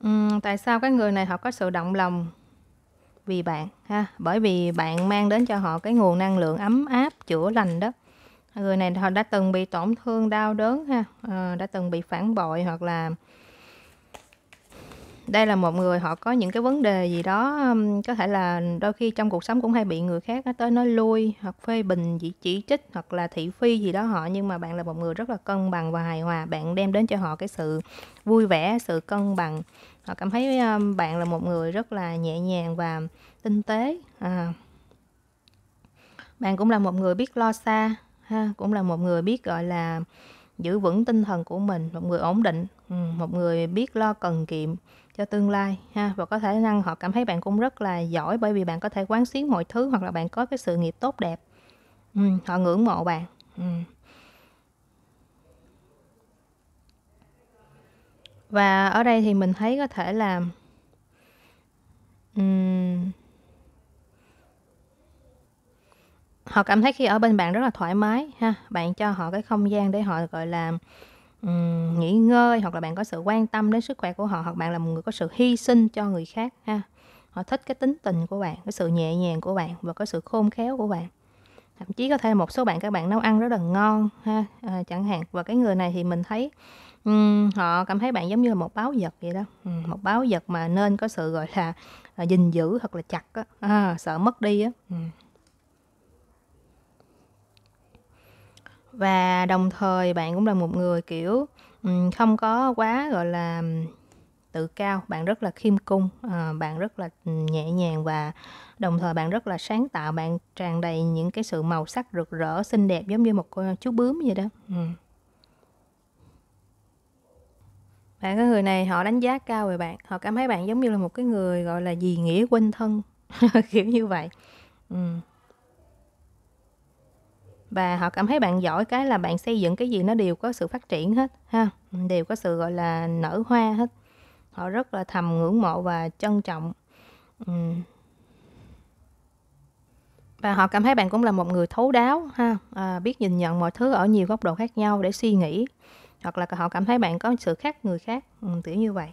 ừ. tại sao cái người này họ có sự động lòng vì bạn ha bởi vì bạn mang đến cho họ cái nguồn năng lượng ấm áp chữa lành đó người này họ đã từng bị tổn thương đau đớn ha à, đã từng bị phản bội hoặc là đây là một người họ có những cái vấn đề gì đó có thể là đôi khi trong cuộc sống cũng hay bị người khác nói tới nói lui hoặc phê bình chỉ, chỉ trích hoặc là thị phi gì đó họ nhưng mà bạn là một người rất là cân bằng và hài hòa bạn đem đến cho họ cái sự vui vẻ sự cân bằng họ cảm thấy bạn là một người rất là nhẹ nhàng và tinh tế à. bạn cũng là một người biết lo xa ha cũng là một người biết gọi là giữ vững tinh thần của mình một người ổn định ừ, một người biết lo cần kiệm cho tương lai ha và có thể năng họ cảm thấy bạn cũng rất là giỏi bởi vì bạn có thể quán xuyến mọi thứ hoặc là bạn có cái sự nghiệp tốt đẹp ừ, họ ngưỡng mộ bạn ừ. và ở đây thì mình thấy có thể là um, họ cảm thấy khi ở bên bạn rất là thoải mái ha bạn cho họ cái không gian để họ gọi là um, nghỉ ngơi hoặc là bạn có sự quan tâm đến sức khỏe của họ hoặc bạn là một người có sự hy sinh cho người khác ha họ thích cái tính tình của bạn cái sự nhẹ nhàng của bạn và có sự khôn khéo của bạn thậm chí có thể một số bạn các bạn nấu ăn rất là ngon ha à, chẳng hạn và cái người này thì mình thấy um, họ cảm thấy bạn giống như là một báo vật vậy đó um, một báo vật mà nên có sự gọi là, là gìn giữ hoặc là chặt á à, sợ mất đi á và đồng thời bạn cũng là một người kiểu không có quá gọi là tự cao bạn rất là khiêm cung ờ, bạn rất là nhẹ nhàng và đồng thời bạn rất là sáng tạo bạn tràn đầy những cái sự màu sắc rực rỡ xinh đẹp giống như một con chú bướm vậy đó ừ. bạn cái người này họ đánh giá cao về bạn họ cảm thấy bạn giống như là một cái người gọi là gì nghĩa quên thân kiểu như vậy ừ và họ cảm thấy bạn giỏi cái là bạn xây dựng cái gì nó đều có sự phát triển hết ha đều có sự gọi là nở hoa hết họ rất là thầm ngưỡng mộ và trân trọng và họ cảm thấy bạn cũng là một người thấu đáo ha à, biết nhìn nhận mọi thứ ở nhiều góc độ khác nhau để suy nghĩ hoặc là họ cảm thấy bạn có sự khác người khác ừ, kiểu như vậy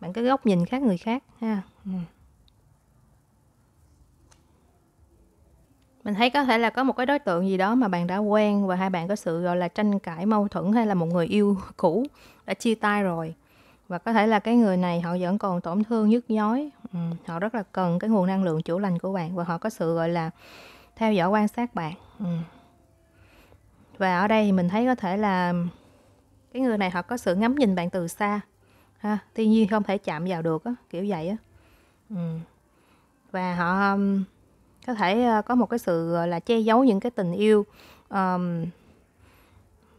bạn có góc nhìn khác người khác ha ừ. mình thấy có thể là có một cái đối tượng gì đó mà bạn đã quen và hai bạn có sự gọi là tranh cãi mâu thuẫn hay là một người yêu cũ đã chia tay rồi và có thể là cái người này họ vẫn còn tổn thương nhức nhói ừ, họ rất là cần cái nguồn năng lượng chữa lành của bạn và họ có sự gọi là theo dõi quan sát bạn ừ. và ở đây thì mình thấy có thể là cái người này họ có sự ngắm nhìn bạn từ xa ha tuy nhiên không thể chạm vào được á kiểu vậy á ừ. và họ có thể ờ, có một cái sự là che giấu những cái tình yêu um,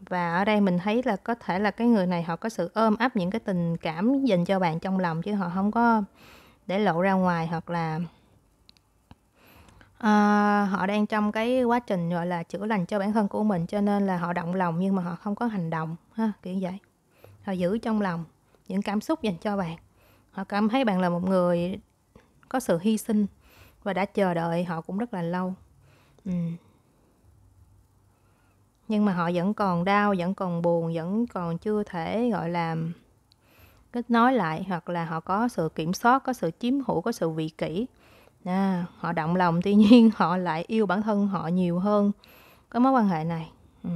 và ở đây mình thấy là có thể là cái người này họ có sự ôm ấp những cái tình cảm dành cho bạn trong lòng chứ họ không có để lộ ra ngoài hoặc là uh, họ đang trong cái quá trình gọi là chữa lành cho bản thân của mình cho nên là họ động lòng nhưng mà họ không có hành động ha kiểu vậy họ giữ trong lòng những cảm xúc dành cho bạn họ cảm thấy bạn là một người có sự hy sinh và đã chờ đợi họ cũng rất là lâu ừ. nhưng mà họ vẫn còn đau vẫn còn buồn vẫn còn chưa thể gọi là kết nối lại hoặc là họ có sự kiểm soát có sự chiếm hữu có sự vị kỷ à, họ động lòng tuy nhiên họ lại yêu bản thân họ nhiều hơn cái mối quan hệ này ừ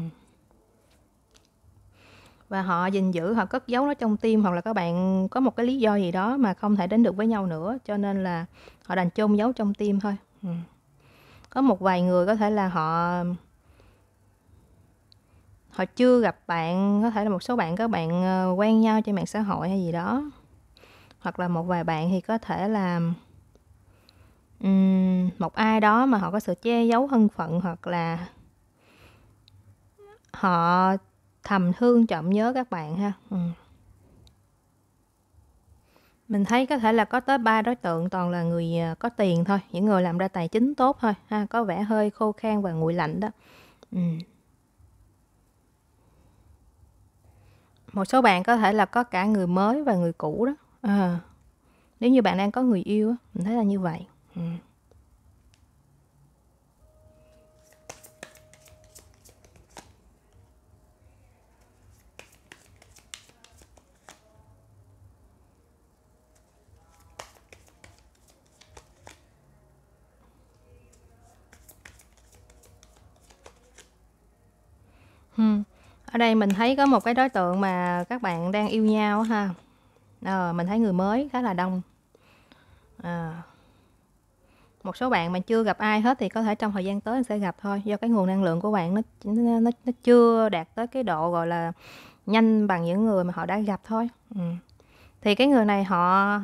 và họ gìn giữ họ cất giấu nó trong tim hoặc là các bạn có một cái lý do gì đó mà không thể đến được với nhau nữa cho nên là họ đành chôn giấu trong tim thôi ừ. có một vài người có thể là họ họ chưa gặp bạn có thể là một số bạn các bạn ờ, quen nhau trên mạng xã hội hay gì đó hoặc là một vài bạn thì có thể là um, một ai đó mà họ có sự che giấu thân phận hoặc là họ thầm thương trọng nhớ các bạn ha ừ. mình thấy có thể là có tới ba đối tượng toàn là người à, có tiền thôi những người làm ra tài chính tốt thôi ha có vẻ hơi khô khan và nguội lạnh đó ừ. một số bạn có thể là có cả người mới và người cũ đó à, nếu như bạn đang có người yêu mình thấy là như vậy ừ. ở đây mình thấy có một cái đối tượng mà các bạn đang yêu nhau ha à, mình thấy người mới khá là đông à, một số bạn mà chưa gặp ai hết thì có thể trong thời gian tới sẽ gặp thôi do cái nguồn năng lượng của bạn nó nó nó chưa đạt tới cái độ gọi là nhanh bằng những người mà họ đã gặp thôi ừ. thì cái người này họ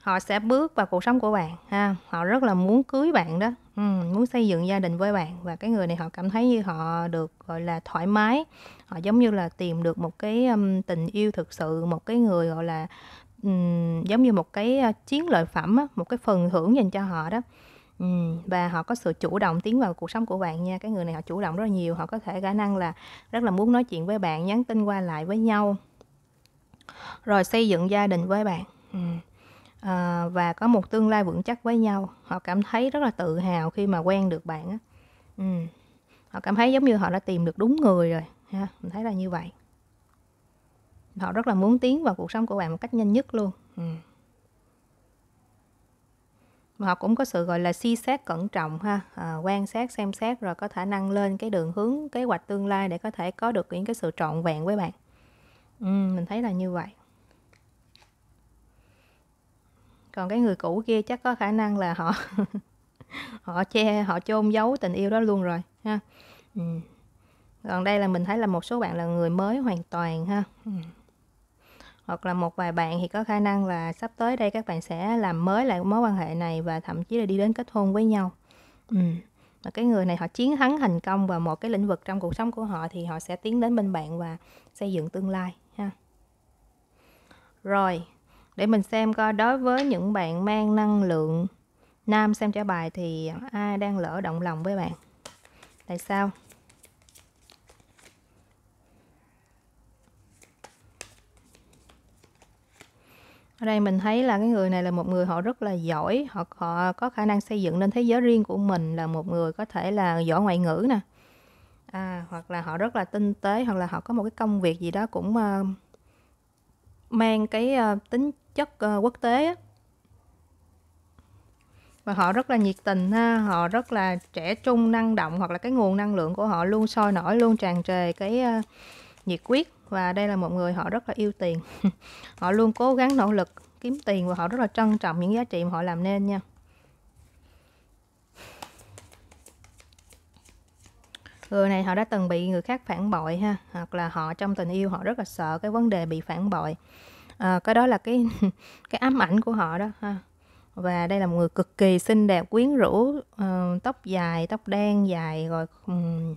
họ sẽ bước vào cuộc sống của bạn ha họ rất là muốn cưới bạn đó Ừm, muốn xây dựng gia đình với bạn và cái người này họ cảm thấy như họ được, gọi là, thoải mái, họ giống như là tìm được một cái, ưm, tình yêu thực sự, một cái người, gọi là, ừm, giống như một cái, chiến lợi phẩm á, một cái phần thưởng dành cho họ đó. Ừm, và họ có sự chủ động tiến vào cuộc sống của bạn nha, cái người này họ chủ động rất là nhiều, họ có thể khả năng là rất là muốn nói chuyện với bạn, nhắn tin qua lại với nhau, rồi xây dựng gia đình với bạn. Ừm à, và có một tương lai vững chắc với nhau họ cảm thấy rất là tự hào khi mà quen được bạn á ừ. họ cảm thấy giống như họ đã tìm được đúng người rồi ha mình thấy là như vậy họ rất là muốn tiến vào cuộc sống của bạn một cách nhanh nhất luôn ừ. họ cũng có sự gọi là suy si xét cẩn trọng ha à, quan sát xem xét rồi có khả năng lên cái đường hướng kế hoạch tương lai để có thể có được những cái sự trọn vẹn với bạn ừ, mình thấy là như vậy còn cái người cũ kia chắc có khả năng là họ họ che họ chôn giấu tình yêu đó luôn rồi ha ừ. còn đây là mình thấy là một số bạn là người mới hoàn toàn ha ừ. hoặc là một vài bạn thì có khả năng là sắp tới đây các bạn sẽ làm mới lại mối quan hệ này và thậm chí là đi đến kết hôn với nhau ừ. và cái người này họ chiến thắng thành công vào một cái lĩnh vực trong cuộc sống của họ thì họ sẽ tiến đến bên bạn và xây dựng tương lai ha rồi để mình xem coi đối với những bạn mang năng lượng nam xem trả bài thì ai đang lỡ động lòng với bạn tại sao ở đây mình thấy là cái người này là một người họ rất là giỏi họ, họ có khả năng xây dựng nên thế giới riêng của mình là một người có thể là giỏi ngoại ngữ nè à, hoặc là họ rất là tinh tế hoặc là họ có một cái công việc gì đó cũng uh, mang cái uh, tính chất uh, quốc tế á. và họ rất là nhiệt tình ha họ rất là trẻ trung năng động hoặc là cái nguồn năng lượng của họ luôn sôi nổi luôn tràn trề cái uh, nhiệt quyết và đây là một người họ rất là yêu tiền họ luôn cố gắng nỗ lực kiếm tiền và họ rất là trân trọng những giá trị mà họ làm nên nha người này họ đã từng bị người khác phản bội ha hoặc là họ trong tình yêu họ rất là sợ cái vấn đề bị phản bội à, cái đó là cái cái ám ảnh của họ đó ha và đây là một người cực kỳ xinh đẹp quyến rũ uh, tóc dài tóc đen dài rồi um,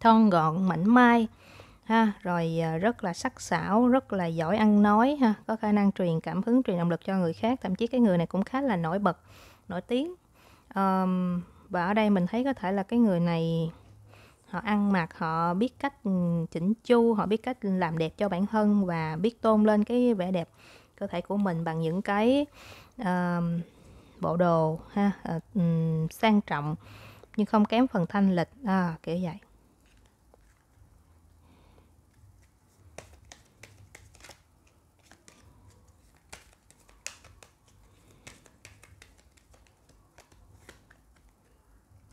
thon gọn mảnh mai ha rồi uh, rất là sắc sảo rất là giỏi ăn nói ha có khả năng truyền cảm hứng truyền động lực cho người khác thậm chí cái người này cũng khá là nổi bật nổi tiếng um, và ở đây mình thấy có thể là cái người này họ ăn mặc họ biết cách ừ, chỉnh chu họ biết cách làm đẹp cho bản thân và biết tôn lên cái vẻ đẹp cơ thể của mình bằng những cái uh, bộ đồ ha uh, sang trọng nhưng không kém phần thanh lịch à, kiểu vậy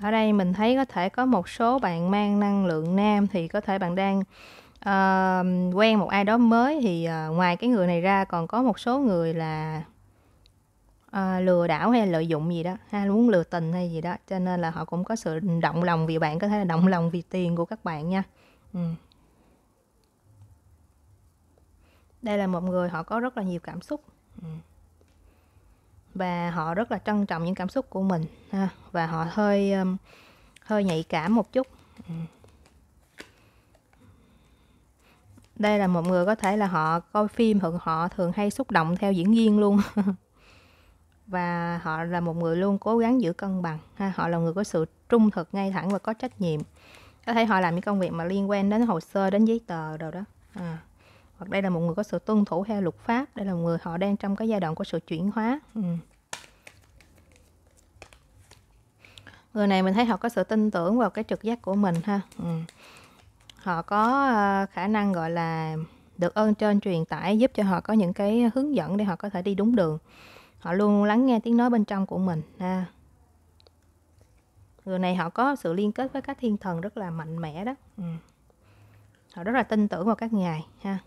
ở đây mình thấy có thể có một số bạn mang năng lượng nam thì có thể bạn đang uh, quen một ai đó mới thì uh, ngoài cái người này ra còn có một số người là uh, lừa đảo hay lợi dụng gì đó ha muốn lừa tình hay gì đó cho nên là họ cũng có sự động lòng vì bạn có thể là động lòng vì tiền của các bạn nha ừ. đây là một người họ có rất là nhiều cảm xúc ừ và họ rất là trân trọng những cảm xúc của mình ha và họ hơi um, hơi nhạy cảm một chút ừ. đây là một người có thể là họ coi phim thường họ thường hay xúc động theo diễn viên luôn và họ là một người luôn cố gắng giữ cân bằng ha họ là người có sự trung thực ngay thẳng và có trách nhiệm có thể họ làm những công việc mà liên quan đến hồ sơ đến giấy tờ rồi đó à hoặc đây là một người có sự tuân thủ theo luật pháp đây là một người họ đang trong cái giai đoạn của sự chuyển hóa ừ. người này mình thấy họ có sự tin tưởng vào cái trực giác của mình ha ừ. họ có ờ, khả năng gọi là được ơn trên truyền tải giúp cho họ có những cái hướng dẫn để họ có thể đi đúng đường họ luôn lắng nghe tiếng nói bên trong của mình ha người này họ có sự liên kết với các thiên thần rất là mạnh mẽ đó ừ. họ rất là tin tưởng vào các ngài ha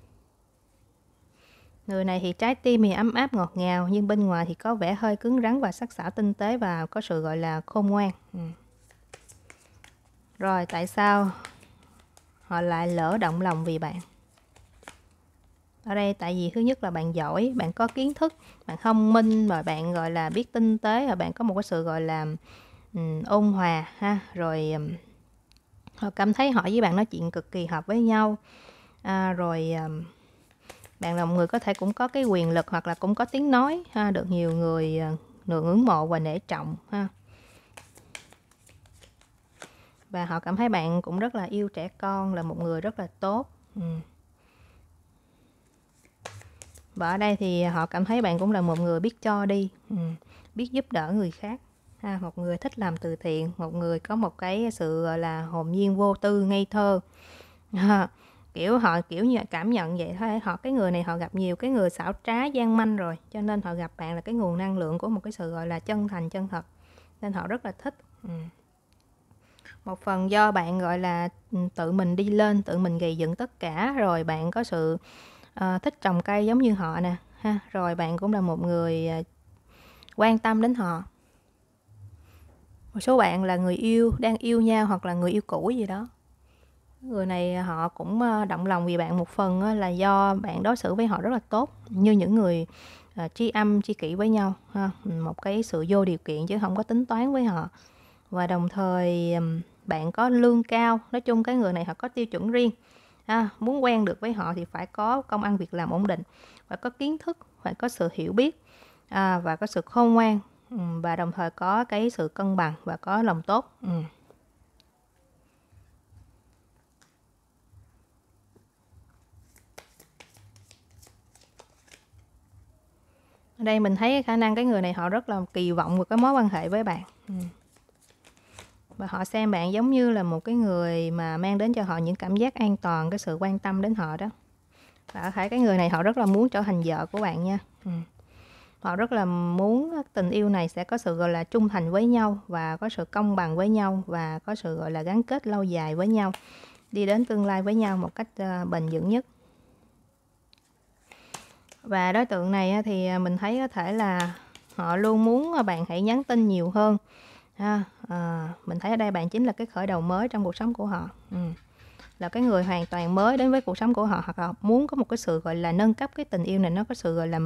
Người này thì trái tim thì ấm áp ngọt ngào nhưng bên ngoài thì có vẻ hơi cứng rắn và sắc sảo tinh tế và có sự gọi là khôn ngoan. Ừ. Rồi tại sao họ lại lỡ động lòng vì bạn? Ở đây tại vì thứ nhất là bạn giỏi, bạn có kiến thức, bạn thông minh và bạn gọi là biết tinh tế và bạn có một cái sự gọi là um, ôn hòa ha, rồi um, họ cảm thấy họ với bạn nói chuyện cực kỳ hợp với nhau. À, rồi um, bạn là một người có thể cũng có cái quyền lực hoặc là cũng có tiếng nói ha được nhiều người được à, ngưỡng mộ và nể trọng ha và họ cảm thấy bạn cũng rất là yêu trẻ con là một người rất là tốt ừ. và ở đây thì họ cảm thấy bạn cũng là một người biết cho đi ừ. biết giúp đỡ người khác ha, một người thích làm từ thiện một người có một cái sự là hồn nhiên vô tư ngây thơ ha kiểu họ kiểu như là cảm nhận vậy thôi họ cái người này họ gặp nhiều cái người xảo trá gian manh rồi cho nên họ gặp bạn là cái nguồn năng lượng của một cái sự gọi là chân thành chân thật nên họ rất là thích ừ. một phần do bạn gọi là ừ, tự mình đi lên tự mình gầy dựng tất cả rồi bạn có sự uh, thích trồng cây giống như họ nè ha rồi bạn cũng là một người uh, quan tâm đến họ một số bạn là người yêu đang yêu nhau hoặc là người yêu cũ gì đó người này à, họ cũng à, động lòng vì bạn một phần là do bạn đối xử với họ rất là tốt như những người à, tri âm tri kỷ với nhau ha một cái sự vô điều kiện chứ không có tính toán với họ và đồng thời bạn có lương cao nói chung cái người này họ có tiêu chuẩn riêng ha muốn quen được với họ thì phải có công ăn việc làm ổn định và có kiến thức phải có sự hiểu biết và có sự khôn ngoan và đồng thời có cái sự cân bằng và có lòng tốt ừ. ở đây mình thấy khả năng cái người này họ rất là kỳ vọng vào cái mối quan hệ với bạn ừ. và họ xem bạn giống như là một cái người mà mang đến cho họ những cảm giác an toàn cái sự quan tâm đến họ đó và ở thể cái người này họ rất là muốn trở thành vợ của bạn nha ừ. họ rất là muốn tình yêu này sẽ có sự gọi là trung thành với nhau và có sự công bằng với nhau và có sự gọi là gắn kết lâu dài với nhau đi đến tương lai với nhau một cách ờ, bền vững nhất và đối tượng này à, thì à, mình thấy có thể là họ luôn muốn à, bạn hãy nhắn tin nhiều hơn ha à, mình thấy ở đây bạn chính là cái khởi đầu mới trong cuộc sống của họ ừ. là cái người hoàn toàn mới đến với cuộc sống của họ hoặc là muốn có một cái sự gọi là nâng cấp cái tình yêu này nó có sự gọi là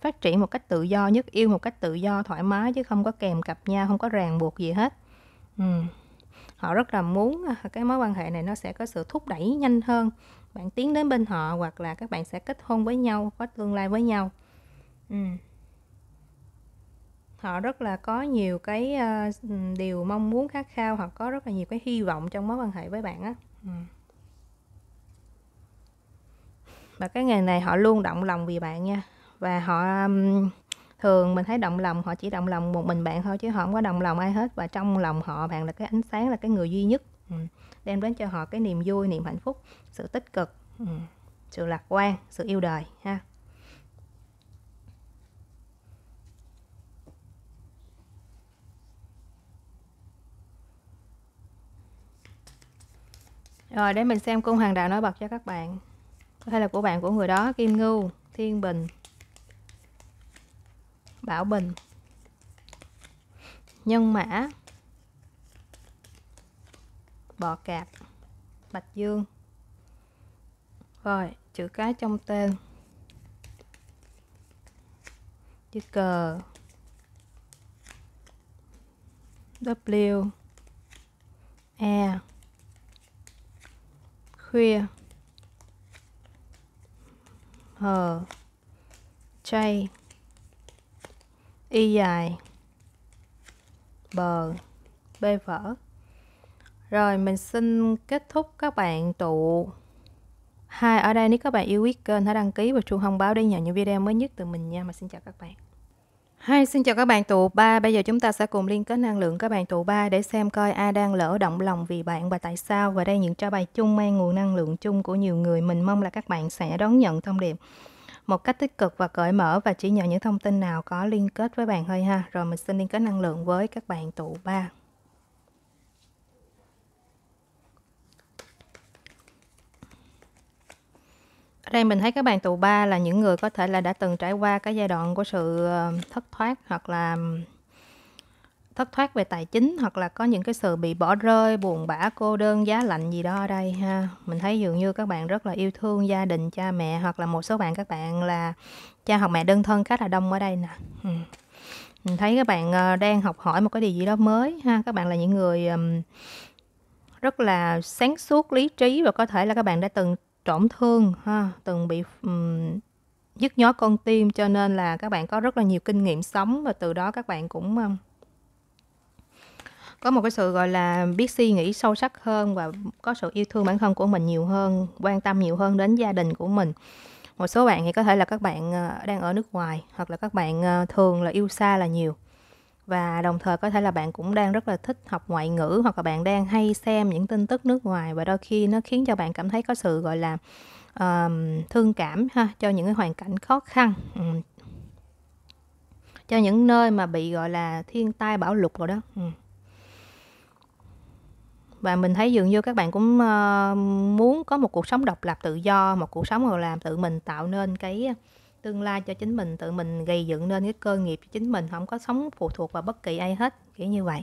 phát triển một cách tự do nhất yêu một cách tự do thoải mái chứ không có kèm cặp nha, không có ràng buộc gì hết ừ. họ rất là muốn cái mối quan hệ này nó sẽ có sự thúc đẩy nhanh hơn bạn tiến đến bên họ hoặc là các bạn sẽ kết hôn với nhau có tương lai với nhau ừ. họ rất là có nhiều cái uh, điều mong muốn khát khao hoặc có rất là nhiều cái hy vọng trong mối quan hệ với bạn á ừ. và cái nghề này họ luôn động lòng vì bạn nha và họ um, thường mình thấy động lòng họ chỉ động lòng một mình bạn thôi chứ họ không có động lòng ai hết và trong lòng họ bạn là cái ánh sáng là cái người duy nhất Ừ. đem đến cho họ cái niềm vui niềm hạnh phúc sự tích cực ừ. sự lạc quan sự yêu đời ha Rồi để mình xem cung hoàng đạo nói bật cho các bạn Có thể là của bạn của người đó Kim Ngưu, Thiên Bình Bảo Bình Nhân Mã bọ cạp bạch dương rồi chữ cái trong tên chữ cờ W E khuya H J Y dài bờ B vở rồi mình xin kết thúc các bạn tụ hai ở đây nếu các bạn yêu quý kênh hãy đăng ký và chuông thông báo để nhận những video mới nhất từ mình nha. Mà xin chào các bạn. Hai xin chào các bạn tụ ba. Bây giờ chúng ta sẽ cùng liên kết năng lượng các bạn tụ ba để xem coi ai đang lỡ động lòng vì bạn và tại sao. Và đây những trao bài chung mang nguồn năng lượng chung của nhiều người. Mình mong là các bạn sẽ đón nhận thông điệp một cách tích cực và cởi mở và chỉ nhận những thông tin nào có liên kết với bạn thôi ha. Rồi mình xin liên kết năng lượng với các bạn tụ ba. đây mình thấy các bạn tù ba là những người có thể là đã từng trải qua cái giai đoạn của sự ờ, thất thoát hoặc là thất thoát về tài chính hoặc là có những cái sự bị bỏ rơi buồn bã cô đơn giá lạnh gì đó ở đây ha mình thấy dường như các bạn rất là yêu thương gia đình cha mẹ hoặc là một số bạn các bạn là cha hoặc mẹ đơn thân khá là đông ở đây nè ừ. mình thấy các bạn ờ, đang học hỏi một cái điều gì đó mới ha các bạn là những người rất là sáng suốt lý trí và có thể là các bạn đã từng tổn thương ha từng bị um, dứt nhói con tim cho nên là các bạn có rất là nhiều kinh nghiệm sống và từ đó các bạn cũng um, có một cái sự gọi là biết suy nghĩ sâu sắc hơn và có sự yêu thương bản thân của mình nhiều hơn quan tâm nhiều hơn đến gia đình của mình một số bạn thì có thể là các bạn ờ, đang ở nước ngoài hoặc là các bạn ờ, thường là yêu xa là nhiều và đồng thời có thể là bạn cũng đang rất là thích học ngoại ngữ hoặc là bạn đang hay xem những tin tức nước ngoài và đôi khi nó khiến cho bạn cảm thấy có sự gọi là um, thương cảm ha cho những cái hoàn cảnh khó khăn ừ. cho những nơi mà bị gọi là thiên tai bão lụt rồi đó ừ. và mình thấy dường như các bạn cũng uh, muốn có một cuộc sống độc lập tự do một cuộc sống gọi là tự mình tạo nên cái tương lai cho chính mình tự mình gây dựng nên cái cơ nghiệp cho chính mình không có sống phụ thuộc vào bất kỳ ai hết kiểu như vậy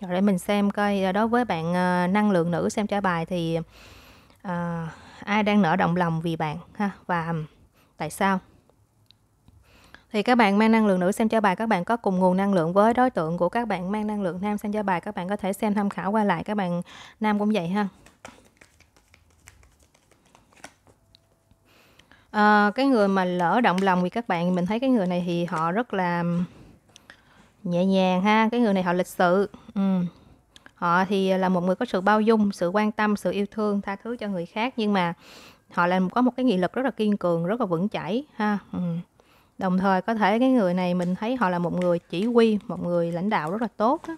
rồi để mình xem coi à, đối với bạn à, năng lượng nữ xem trả bài thì à, ai đang nở động lòng vì bạn ha và tại sao thì các bạn mang năng lượng nữ xem cho bài các bạn có cùng nguồn năng lượng với đối tượng của các bạn mang năng lượng nam xem cho bài các bạn có thể xem tham khảo qua lại các bạn nam cũng vậy ha à, cái người mà lỡ động lòng thì các bạn mình thấy cái người này thì họ rất là nhẹ nhàng ha cái người này họ lịch sự ừ. họ thì là một người có sự bao dung sự quan tâm sự yêu thương tha thứ cho người khác nhưng mà họ là có một cái nghị lực rất là kiên cường rất là vững chãi ha ừ. đồng thời có thể cái người này mình thấy họ là một người chỉ huy một người lãnh đạo rất là tốt đó.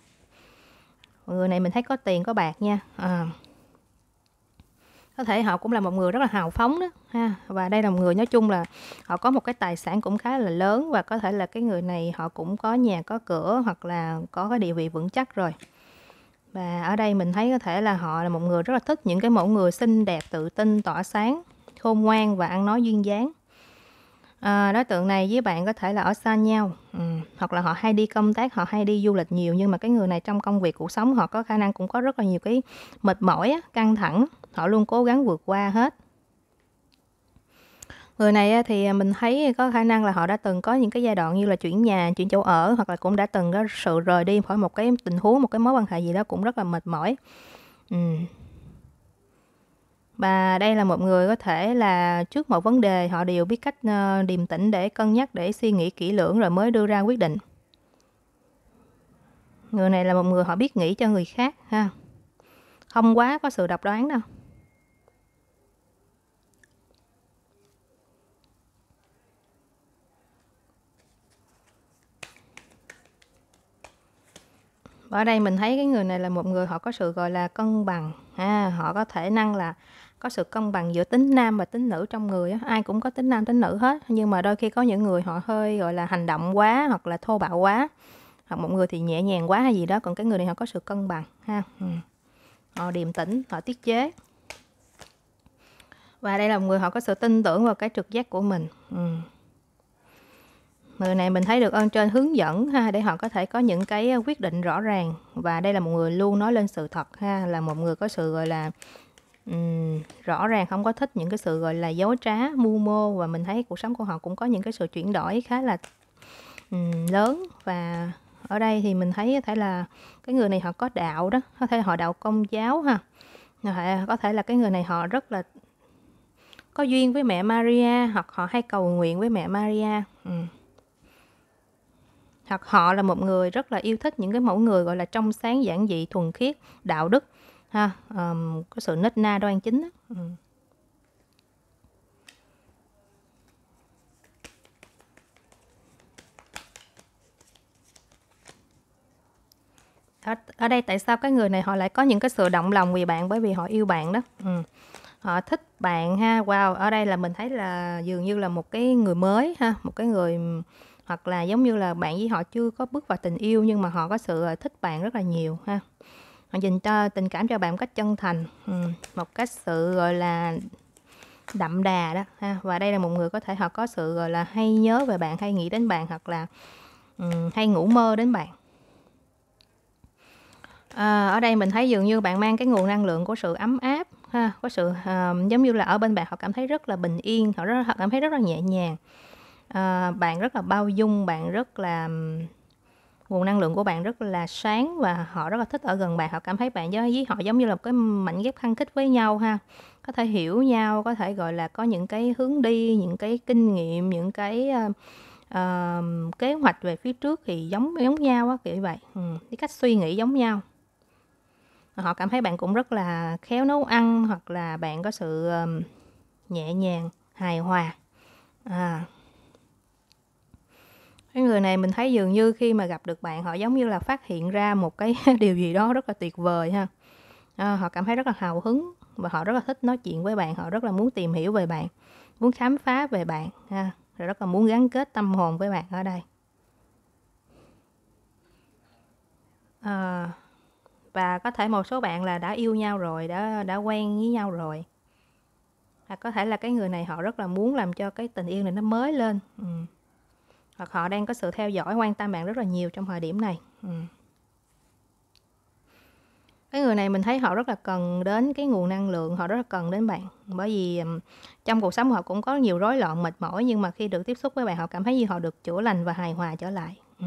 người này mình thấy có tiền có bạc nha à có thể họ cũng là một người rất là hào phóng đó ha và đây là một người nói chung là họ có một cái tài sản cũng khá là lớn và có thể là cái người này họ cũng có nhà có cửa hoặc là có cái địa vị vững chắc rồi và ở đây mình thấy có thể là họ là một người rất là thích những cái mẫu người xinh đẹp tự tin tỏa sáng khôn ngoan và ăn nói duyên dáng À, đối tượng này với bạn có thể là ở xa nhau ừ. hoặc là họ hay đi công tác họ hay đi du lịch nhiều nhưng mà cái người này trong công việc cuộc sống họ có khả năng cũng có rất là nhiều cái mệt mỏi căng thẳng họ luôn cố gắng vượt qua hết người này thì mình thấy có khả năng là họ đã từng có những cái giai đoạn như là chuyển nhà chuyển chỗ ở hoặc là cũng đã từng có sự rời đi khỏi một cái tình huống một cái mối quan hệ gì đó cũng rất là mệt mỏi ừ và đây là một người có thể là trước một vấn đề họ đều biết cách ờ, điềm tĩnh để cân nhắc để suy nghĩ kỹ lưỡng rồi mới đưa ra quyết định người này là một người họ biết nghĩ cho người khác ha không quá có sự độc đoán đâu ở đây mình thấy cái người này là một người họ có sự gọi là cân bằng ha họ có thể năng là có sự cân bằng giữa tính nam và tính nữ trong người ai cũng có tính nam tính nữ hết nhưng mà đôi khi có những người họ hơi gọi là hành động quá hoặc là thô bạo quá hoặc một người thì nhẹ nhàng quá hay gì đó còn cái người này họ có sự cân bằng ha ừ. họ điềm tĩnh họ tiết chế và đây là một người họ có sự tin tưởng vào cái trực giác của mình ừ. người này mình thấy được ơn trên hướng dẫn ha để họ có thể có những cái quyết định rõ ràng và đây là một người luôn nói lên sự thật ha là một người có sự gọi là Ừ, rõ ràng không có thích những cái sự gọi là dối trá mưu mô và mình thấy cuộc sống của họ cũng có những cái sự chuyển đổi khá là um, lớn và ở đây thì mình thấy có thể là cái người này họ có đạo đó có thể họ đạo công giáo ha có thể là cái người này họ rất là có duyên với mẹ Maria hoặc họ hay cầu nguyện với mẹ Maria ừ. hoặc họ là một người rất là yêu thích những cái mẫu người gọi là trong sáng giản dị thuần khiết đạo đức ha um, có sự nết na đoan chính đó. Ừ. Ở, ở đây tại sao cái người này họ lại có những cái sự động lòng vì bạn bởi vì họ yêu bạn đó ừ. họ thích bạn ha wow ở đây là mình thấy là dường như là một cái người mới ha một cái người hoặc là giống như là bạn với họ chưa có bước vào tình yêu nhưng mà họ có sự ờ, thích bạn rất là nhiều ha mà dành cho tình cảm cho bạn một cách chân thành ừ, một cách sự gọi là đậm đà đó ha và đây là một người có thể họ có sự gọi là hay nhớ về bạn hay nghĩ đến bạn hoặc là ừ, hay ngủ mơ đến bạn à, ở đây mình thấy dường như bạn mang cái nguồn năng lượng của sự ấm áp ha có sự um, giống như là ở bên bạn họ cảm thấy rất là bình yên họ rất họ cảm thấy rất là nhẹ nhàng à, bạn rất là bao dung bạn rất là nguồn năng lượng của bạn rất là sáng và họ rất là thích ở gần bạn họ cảm thấy bạn với họ giống như là một cái mảnh ghép khăng khít với nhau ha có thể hiểu nhau có thể gọi là có những cái hướng đi những cái kinh nghiệm những cái uh, uh, kế hoạch về phía trước thì giống giống nhau á kiểu vậy ừ, cái cách suy nghĩ giống nhau họ cảm thấy bạn cũng rất là khéo nấu ăn hoặc là bạn có sự uh, nhẹ nhàng hài hòa à cái người này mình thấy dường như khi mà gặp được bạn họ giống như là phát hiện ra một cái điều gì đó rất là tuyệt vời ha à, họ cảm thấy rất là hào hứng và họ rất là thích nói chuyện với bạn họ rất là muốn tìm hiểu về bạn muốn khám phá về bạn ha rồi rất là muốn gắn kết tâm hồn với bạn ở đây à, và có thể một số bạn là đã yêu nhau rồi đã đã quen với nhau rồi hoặc à, có thể là cái người này họ rất là muốn làm cho cái tình yêu này nó mới lên ừ hoặc họ đang có sự theo dõi quan tâm bạn rất là nhiều trong thời điểm này ừ. cái người này mình thấy họ rất là cần đến cái nguồn năng lượng họ rất là cần đến bạn bởi vì trong cuộc sống họ cũng có nhiều rối loạn mệt mỏi nhưng mà khi được tiếp xúc với bạn họ cảm thấy như họ được chữa lành và hài hòa trở lại ừ.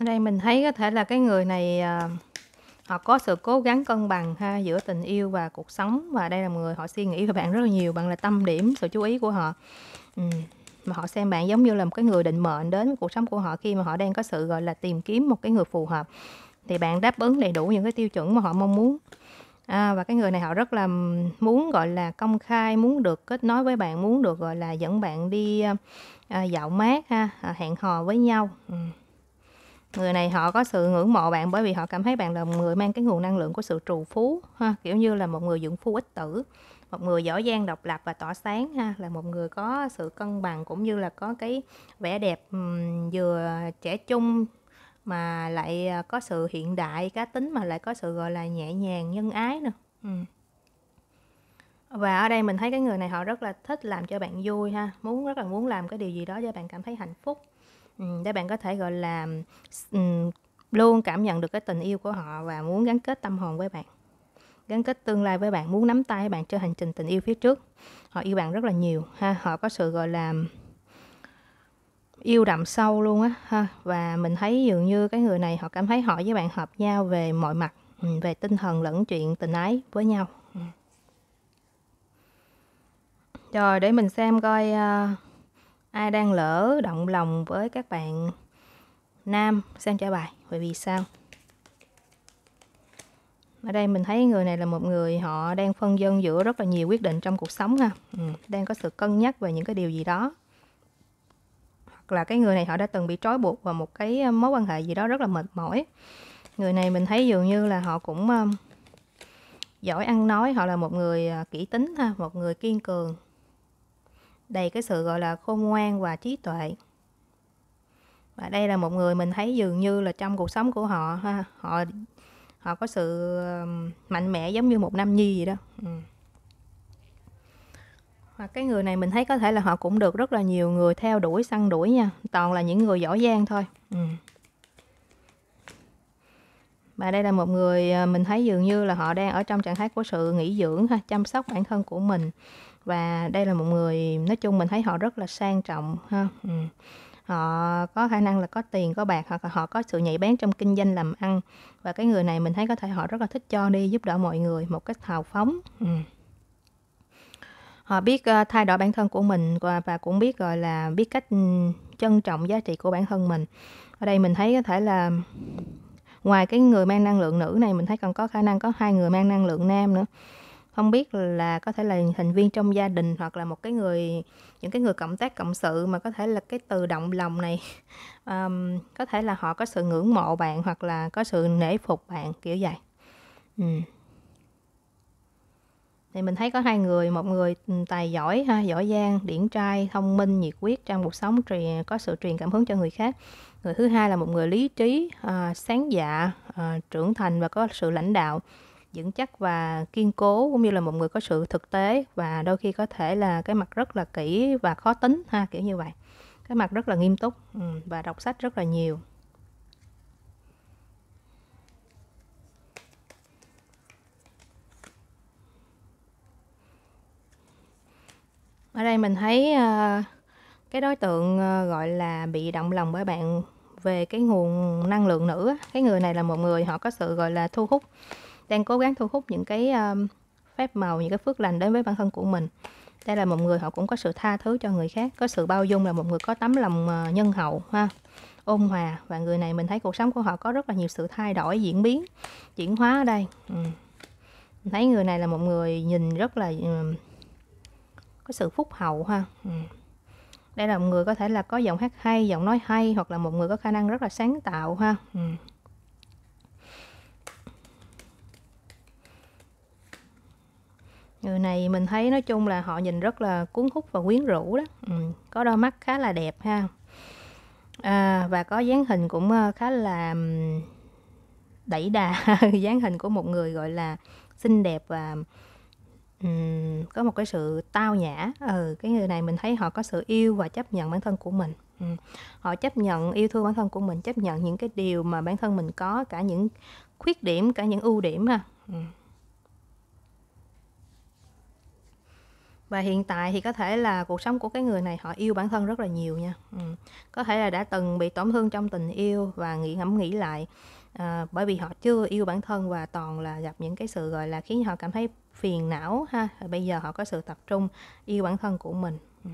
ở đây mình thấy có thể là cái người này uh, họ có sự cố gắng cân bằng ha giữa tình yêu và cuộc sống và đây là người họ suy nghĩ về bạn rất là nhiều bạn là tâm điểm sự chú ý của họ ừ. mà họ xem bạn giống như là một cái người định mệnh đến với cuộc sống của họ khi mà họ đang có sự gọi là tìm kiếm một cái người phù hợp thì bạn đáp ứng đầy đủ những cái tiêu chuẩn mà họ mong muốn à, và cái người này họ rất là muốn gọi là công khai muốn được kết nối với bạn muốn được gọi là dẫn bạn đi à, dạo mát ha à, hẹn hò với nhau ừ người này họ có sự ngưỡng mộ bạn bởi vì họ cảm thấy bạn là một người mang cái nguồn năng lượng của sự trù phú ha kiểu như là một người dưỡng phu ích tử một người giỏi giang độc lập và tỏa sáng ha là một người có sự cân bằng cũng như là có cái vẻ đẹp vừa trẻ trung mà lại à, có sự hiện đại cá tính mà lại có sự gọi là nhẹ nhàng nhân ái nữa ừ. và ở đây mình thấy cái người này họ rất là thích làm cho bạn vui ha muốn rất là muốn làm cái điều gì đó cho bạn cảm thấy hạnh phúc Ừ, để bạn có thể gọi là ừ, luôn cảm nhận được cái tình yêu của họ và muốn gắn kết tâm hồn với bạn gắn kết tương lai với bạn muốn nắm tay bạn cho hành trình tình yêu phía trước họ yêu bạn rất là nhiều ha họ có sự gọi là yêu đậm sâu luôn á ha và mình thấy dường như cái người này họ cảm thấy họ với bạn hợp nhau về mọi mặt ừ, về tinh thần lẫn chuyện tình ái với nhau rồi để mình xem coi uh, ai đang lỡ động lòng với các bạn nam xem trả bài bởi vì sao ở đây mình thấy người này là một người họ đang phân dân giữa rất là nhiều quyết định trong cuộc sống ha ừ, đang có sự cân nhắc về những cái điều gì đó hoặc là cái người này họ đã từng bị trói buộc vào một cái mối quan hệ gì đó rất là mệt mỏi người này mình thấy dường như là họ cũng um, giỏi ăn nói họ là một người à, kỹ tính ha một người kiên cường đầy cái sự gọi là khôn ngoan và trí tuệ và đây là một người mình thấy dường như là trong cuộc sống của họ ha, họ họ có sự mạnh mẽ giống như một nam nhi gì đó ừ. và cái người này mình thấy có thể là họ cũng được rất là nhiều người theo đuổi săn đuổi nha toàn là những người giỏi giang thôi ừ. và đây là một người ờ, mình thấy dường như là họ đang ở trong trạng thái của sự nghỉ dưỡng ha chăm sóc bản thân của mình và đây là một người nói chung mình thấy họ rất là sang trọng ha ừ. họ có khả năng là có tiền có bạc hoặc là họ có sự nhạy bén trong kinh doanh làm ăn và cái người này mình thấy có thể họ rất là thích cho đi giúp đỡ mọi người một cách hào phóng ừ. họ biết uh, thay đổi bản thân của mình và, và cũng biết gọi là biết cách ừ, trân trọng giá trị của bản thân mình ở đây mình thấy có thể là ngoài cái người mang năng lượng nữ này mình thấy còn có khả năng có hai người mang năng lượng nam nữa không biết là có thể là thành viên trong gia đình hoặc là một cái người những cái người cộng tác cộng sự mà có thể là cái từ động lòng này um, có thể là họ có sự ngưỡng mộ bạn hoặc là có sự nể phục bạn kiểu vậy ừ. thì mình thấy có hai người một người ừ, tài giỏi ha giỏi giang điển trai thông minh nhiệt huyết trong cuộc sống truyền có sự truyền cảm hứng cho người khác người thứ hai là một người lý trí à, sáng dạ à, trưởng thành và có sự lãnh đạo vững chắc và kiên cố cũng như là một người có sự thực tế và đôi khi có thể là cái mặt rất là kỹ và khó tính ha kiểu như vậy cái mặt rất là nghiêm túc ừ, và đọc sách rất là nhiều ở đây mình thấy ờ, cái đối tượng ờ, gọi là bị động lòng bởi bạn về cái nguồn năng lượng nữ cái người này là một người họ có sự gọi là thu hút đang cố gắng thu hút những cái um, phép màu những cái phước lành đến với bản thân của mình đây là một người họ cũng có sự tha thứ cho người khác có sự bao dung là một người có tấm lòng ờ, nhân hậu ha ôn hòa và người này mình thấy cuộc sống của họ có rất là nhiều sự thay đổi diễn biến chuyển hóa ở đây ừ. mình thấy người này là một người nhìn rất là um, có sự phúc hậu ha ừ. đây là một người có thể là có giọng hát hay giọng nói hay hoặc là một người có khả năng rất là sáng tạo ha ừ. người này mình thấy nói chung là họ nhìn rất là cuốn hút và quyến rũ đó ừ, có đôi mắt khá là đẹp ha à, và có dáng hình cũng ờ, khá là đẩy đà dáng hình của một người gọi là xinh đẹp và um, có một cái sự tao nhã ừ cái người này mình thấy họ có sự yêu và chấp nhận bản thân của mình ừ. họ chấp nhận yêu thương bản thân của mình chấp nhận những cái điều mà bản thân mình có cả những khuyết điểm cả những ưu điểm ha ừ. và hiện tại thì có thể là cuộc sống của cái người này họ yêu bản thân rất là nhiều nha ừ. có thể là đã từng bị tổn thương trong tình yêu và nghĩ ngẫm nghĩ lại à, bởi vì họ chưa yêu bản thân và toàn là gặp những cái sự gọi là khiến họ cảm thấy phiền não ha và bây giờ họ có sự tập trung yêu bản thân của mình ừ.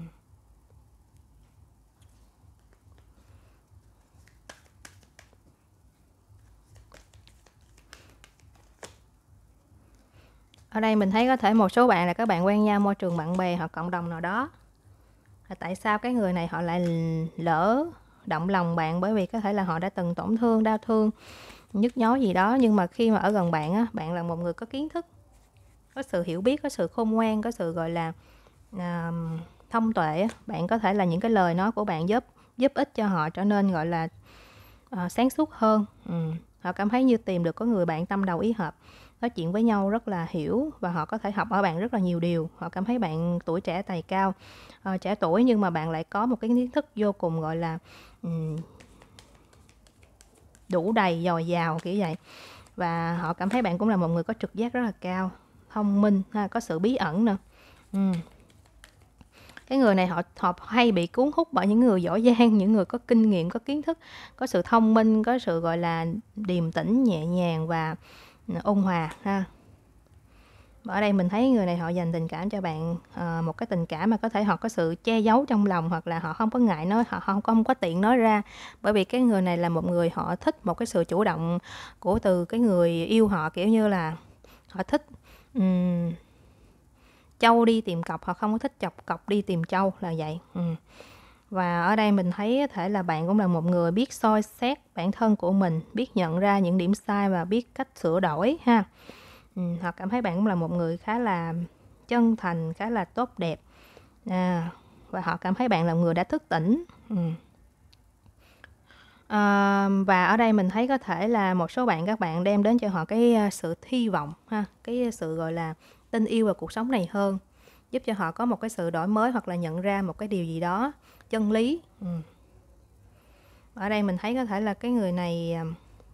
ở đây mình thấy có thể một số bạn là các bạn quen nhau môi trường bạn bè hoặc cộng đồng nào đó là tại sao cái người này họ lại lỡ động lòng bạn bởi vì có thể là họ đã từng tổn thương đau thương nhức nhối gì đó nhưng mà khi mà ở gần bạn á bạn là một người có kiến thức có sự hiểu biết có sự khôn ngoan có sự gọi là à, thông tuệ bạn có thể là những cái lời nói của bạn giúp giúp ích cho họ trở nên gọi là à, sáng suốt hơn ừ. họ cảm thấy như tìm được có người bạn tâm đầu ý hợp nói chuyện với nhau rất là hiểu và họ có thể học ở bạn rất là nhiều điều họ cảm thấy bạn tuổi trẻ tài cao à, trẻ tuổi nhưng mà bạn lại có một cái kiến thức vô cùng gọi là um, đủ đầy dồi dào kiểu vậy và họ cảm thấy bạn cũng là một người có trực giác rất là cao thông minh ha có sự bí ẩn nữa ừ. cái người này họ họ hay bị cuốn hút bởi những người giỏi giang những người có kinh nghiệm có kiến thức có sự thông minh có sự gọi là điềm tĩnh nhẹ nhàng và ôn hòa ha ở đây mình thấy người này họ dành tình cảm cho bạn à, một cái tình cảm mà có thể họ có sự che giấu trong lòng hoặc là họ không có ngại nói họ không có không có tiện nói ra bởi vì cái người này là một người họ thích một cái sự chủ động của từ cái người yêu họ kiểu như là họ thích um, châu đi tìm cọc họ không có thích chọc cọc đi tìm châu là vậy um và ở đây mình thấy có thể là bạn cũng là một người biết soi xét bản thân của mình biết nhận ra những điểm sai và biết cách sửa đổi ha ừ, hoặc cảm thấy bạn cũng là một người khá là chân thành khá là tốt đẹp à, và họ cảm thấy bạn là người đã thức tỉnh ừ. à, và ở đây mình thấy có thể là một số bạn các bạn đem đến cho họ cái à, sự hy vọng ha cái sự gọi là tin yêu vào cuộc sống này hơn giúp cho họ có một cái sự đổi mới hoặc là nhận ra một cái điều gì đó chân lý ừ. ở đây mình thấy có thể là cái người này à,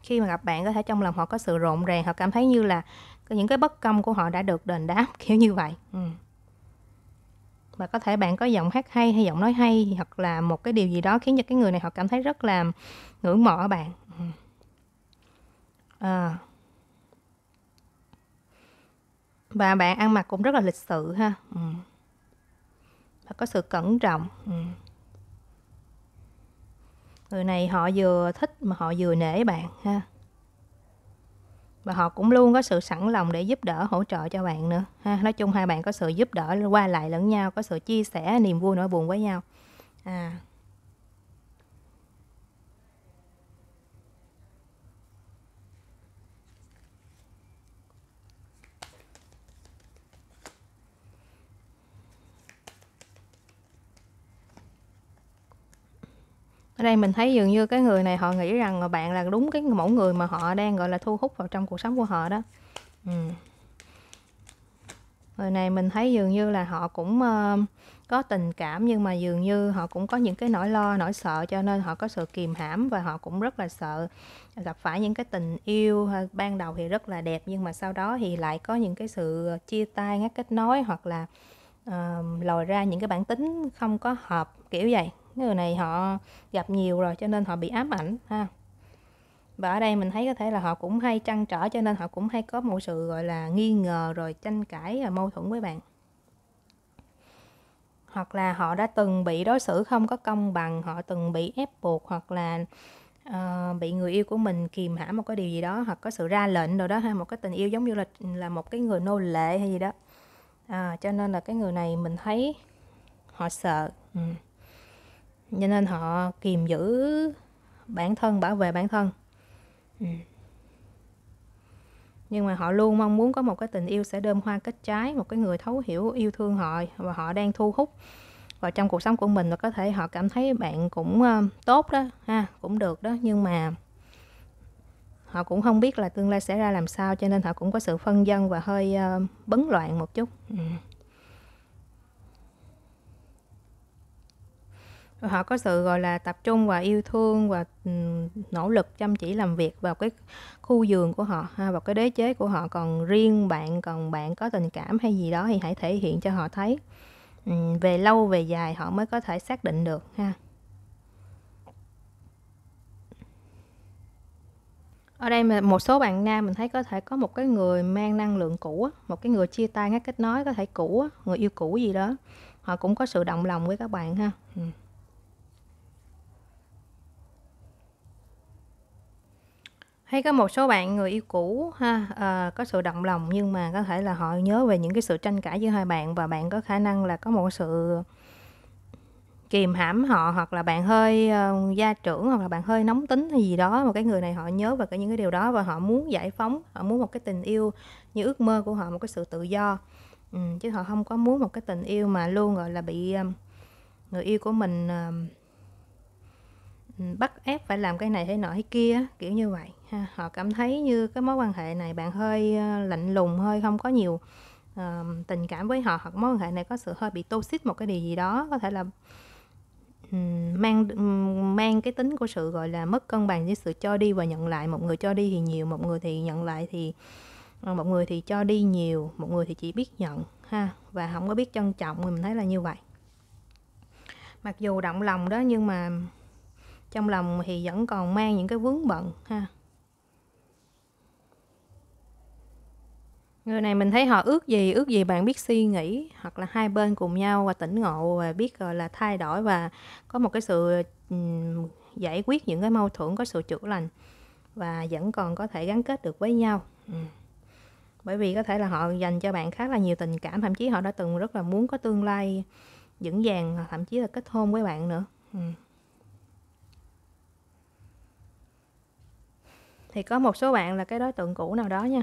khi mà gặp bạn có thể trong lòng họ có sự rộn ràng họ cảm thấy như là những cái bất công của họ đã được đền đáp kiểu như vậy ừ. và có thể bạn có giọng hát hay hay giọng nói hay hoặc là một cái điều gì đó khiến cho cái người này họ cảm thấy rất là ngưỡng mộ bạn ừ. à. và bạn ăn mặc cũng rất là lịch sự ha ừ. và có sự cẩn trọng ừ người này họ vừa thích mà họ vừa nể bạn ha và họ cũng luôn có sự sẵn lòng để giúp đỡ hỗ trợ cho bạn nữa ha nói chung hai bạn có sự giúp đỡ qua lại lẫn nhau có sự chia sẻ niềm vui nỗi buồn với nhau à ở đây mình thấy dường như cái người này họ nghĩ rằng bạn là đúng cái mẫu người mà họ đang gọi là thu hút vào trong cuộc sống của họ đó ừ. người này mình thấy dường như là họ cũng uh, có tình cảm nhưng mà dường như họ cũng có những cái nỗi lo nỗi sợ cho nên họ có sự kìm hãm và họ cũng rất là sợ gặp phải những cái tình yêu ờ, ban đầu thì rất là đẹp nhưng mà sau đó thì lại có những cái sự chia tay ngắt kết nối hoặc là uh, lòi ra những cái bản tính không có hợp kiểu vậy người này họ gặp nhiều rồi cho nên họ bị ám ảnh ha và ở đây mình thấy có thể là họ cũng hay trăn trở cho nên họ cũng hay có một sự gọi là nghi ngờ rồi tranh cãi và mâu thuẫn với bạn hoặc là họ đã từng bị đối xử không có công bằng họ từng bị ép buộc hoặc là uh, bị người yêu của mình kìm hãm một cái điều gì đó hoặc có sự ra lệnh rồi đó ha một cái tình yêu giống như là là một cái người nô lệ hay gì đó à, cho nên là cái người này mình thấy họ sợ ừ cho nên họ kiềm giữ bản thân bảo vệ bản thân ừ. nhưng mà họ luôn mong muốn có một cái tình yêu sẽ đơm hoa kết trái một cái người thấu hiểu yêu thương họ và họ đang thu hút vào trong cuộc sống của mình và có thể họ cảm thấy bạn cũng ờ, tốt đó ha cũng được đó nhưng mà họ cũng không biết là tương lai sẽ ra làm sao cho nên họ cũng có sự phân dân và hơi uh, bấn loạn một chút ừ. họ có sự gọi là tập trung và yêu thương và nỗ lực chăm chỉ làm việc vào cái khu giường của họ ha, vào cái đế chế của họ còn riêng bạn còn bạn có tình cảm hay gì đó thì hãy thể hiện cho họ thấy về lâu về dài họ mới có thể xác định được ha ở đây mà một số bạn nam mình thấy có thể có một cái người mang năng lượng cũ một cái người chia tay ngắt kết nối có thể cũ người yêu cũ gì đó họ cũng có sự động lòng với các bạn ha thấy có một số bạn người yêu cũ ha à, có sự động lòng nhưng mà có thể là họ nhớ về những cái sự tranh cãi giữa hai bạn và bạn có khả năng là có một sự kìm hãm họ hoặc là bạn hơi uh, gia trưởng hoặc là bạn hơi nóng tính hay gì đó mà cái người này họ nhớ về cả những cái điều đó và họ muốn giải phóng họ muốn một cái tình yêu như ước mơ của họ một cái sự tự do ừ, chứ họ không có muốn một cái tình yêu mà luôn gọi là bị um, người yêu của mình um, bắt ép phải làm cái này thế nọ thế kia kiểu như vậy họ cảm thấy như cái mối quan hệ này bạn hơi ờ, lạnh lùng hơi không có nhiều uh, tình cảm với họ hoặc mối quan hệ này có sự hơi bị tô toxic một cái điều gì đó có thể là um, mang um, mang cái tính của sự gọi là mất cân bằng với sự cho đi và nhận lại một người cho đi thì nhiều một người thì nhận lại thì ờ, một người thì cho đi nhiều một người thì chỉ biết nhận ha và không có biết trân trọng mình thấy là như vậy mặc dù động lòng đó nhưng mà trong lòng thì vẫn còn mang những cái vướng bận ha Người này mình thấy họ ước gì, ước gì bạn biết suy nghĩ hoặc là hai bên cùng nhau và tỉnh ngộ và biết gọi là thay đổi và có một cái sự giải quyết những cái mâu thuẫn có sự chữa lành và vẫn còn có thể gắn kết được với nhau. Bởi vì có thể là họ dành cho bạn khá là nhiều tình cảm, thậm chí họ đã từng rất là muốn có tương lai vững vàng, thậm chí là kết hôn với bạn nữa. Thì có một số bạn là cái đối tượng cũ nào đó nha.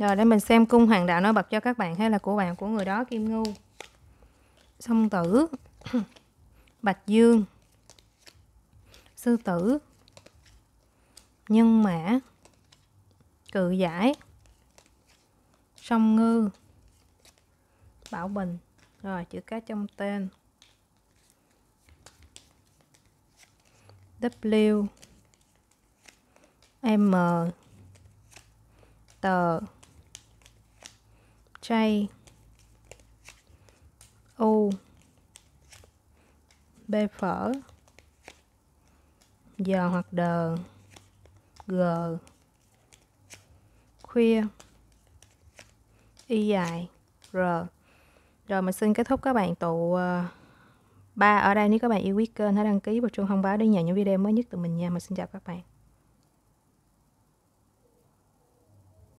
Rồi để mình xem cung hoàng đạo nó bật cho các bạn hay là của bạn của người đó Kim Ngưu. Song tử. Bạch Dương. Sư tử. Nhân mã. Cự giải. Song ngư. Bảo bình. Rồi chữ cái trong tên. W M t J U B phở giờ hoặc đờ G khuya Y dài R Rồi mình xin kết thúc các bạn tụ ờ, ba ở đây nếu các bạn yêu quý kênh hãy đăng ký và chuông thông báo để nhận những video mới nhất từ mình nha. Mình xin chào các bạn.